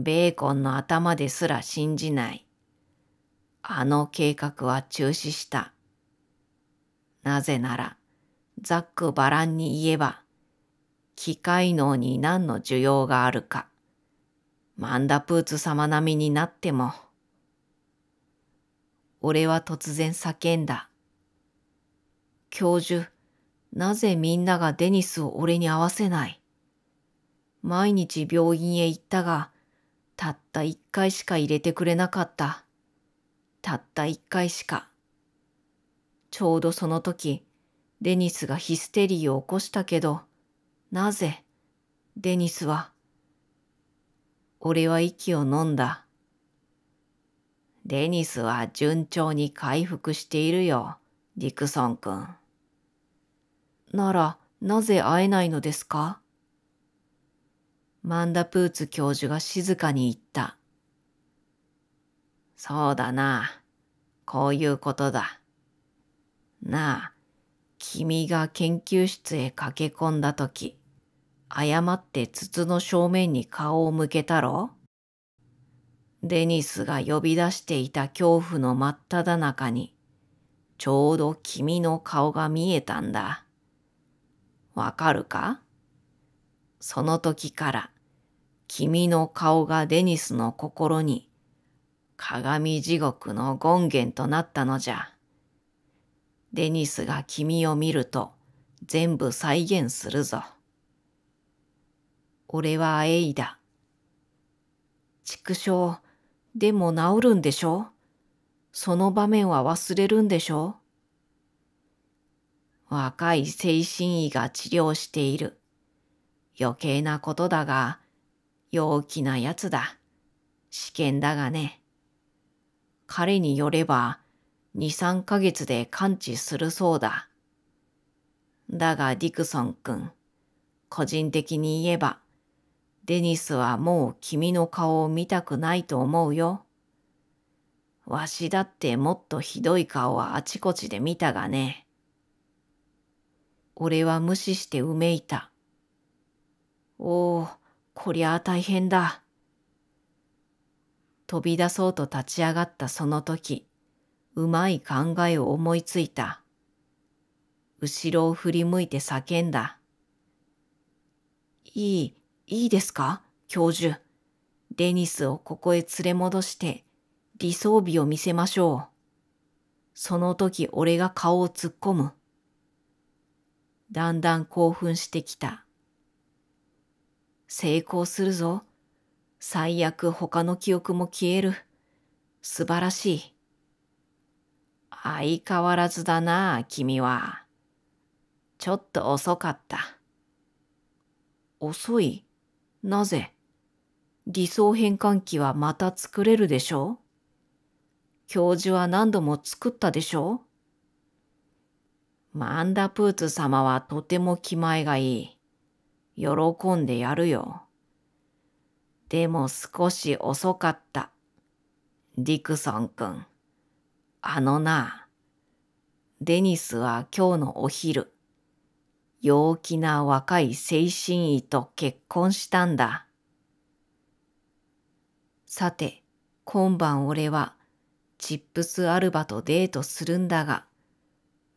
ベーコンの頭ですら信じない。あの計画は中止した。なぜなら、ざっくばらんに言えば、機械脳に何の需要があるか、マンダプーツ様並みになっても。俺は突然叫んだ。教授、なぜみんながデニスを俺に会わせない毎日病院へ行ったが、たった一回しか入れてくれなかった。たった一回しかちょうどその時、デニスがヒステリーを起こしたけど、なぜ、デニスは、俺は息を飲んだ。デニスは順調に回復しているよ、ディクソン君。なら、なぜ会えないのですかマンダプーツ教授が静かに言った。そうだな。こういうことだ。なあ、君が研究室へ駆け込んだとき、誤って筒の正面に顔を向けたろデニスが呼び出していた恐怖の真っただ中に、ちょうど君の顔が見えたんだ。わかるかその時から、君の顔がデニスの心に、鏡地獄の権限となったのじゃ。デニスが君を見ると全部再現するぞ。俺はエイだ。畜生、でも治るんでしょその場面は忘れるんでしょ若い精神医が治療している。余計なことだが、陽気なやつだ。試験だがね。彼によれば、2、3ヶ月で完治するそうだ。だがディクソン君、個人的に言えば、デニスはもう君の顔を見たくないと思うよ。わしだってもっとひどい顔はあちこちで見たがね。俺は無視してうめいた。おお、こりゃあ大変だ。飛び出そうと立ち上がったその時、うまい考えを思いついた。後ろを振り向いて叫んだ。いい、いいですか教授。デニスをここへ連れ戻して理想美を見せましょう。その時俺が顔を突っ込む。だんだん興奮してきた。成功するぞ。最悪他の記憶も消える。素晴らしい。相変わらずだな、君は。ちょっと遅かった。遅いなぜ理想変換器はまた作れるでしょう教授は何度も作ったでしょうマンダプーツ様はとても気前がいい。喜んでやるよ。でも少し遅かった。ディクソン君。あのな、デニスは今日のお昼、陽気な若い精神医と結婚したんだ。さて、今晩俺は、チップスアルバとデートするんだが、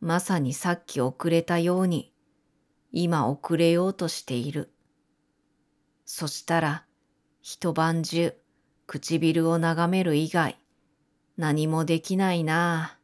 まさにさっき遅れたように、今遅れようとしている。そしたら、一晩中、唇を眺める以外、何もできないな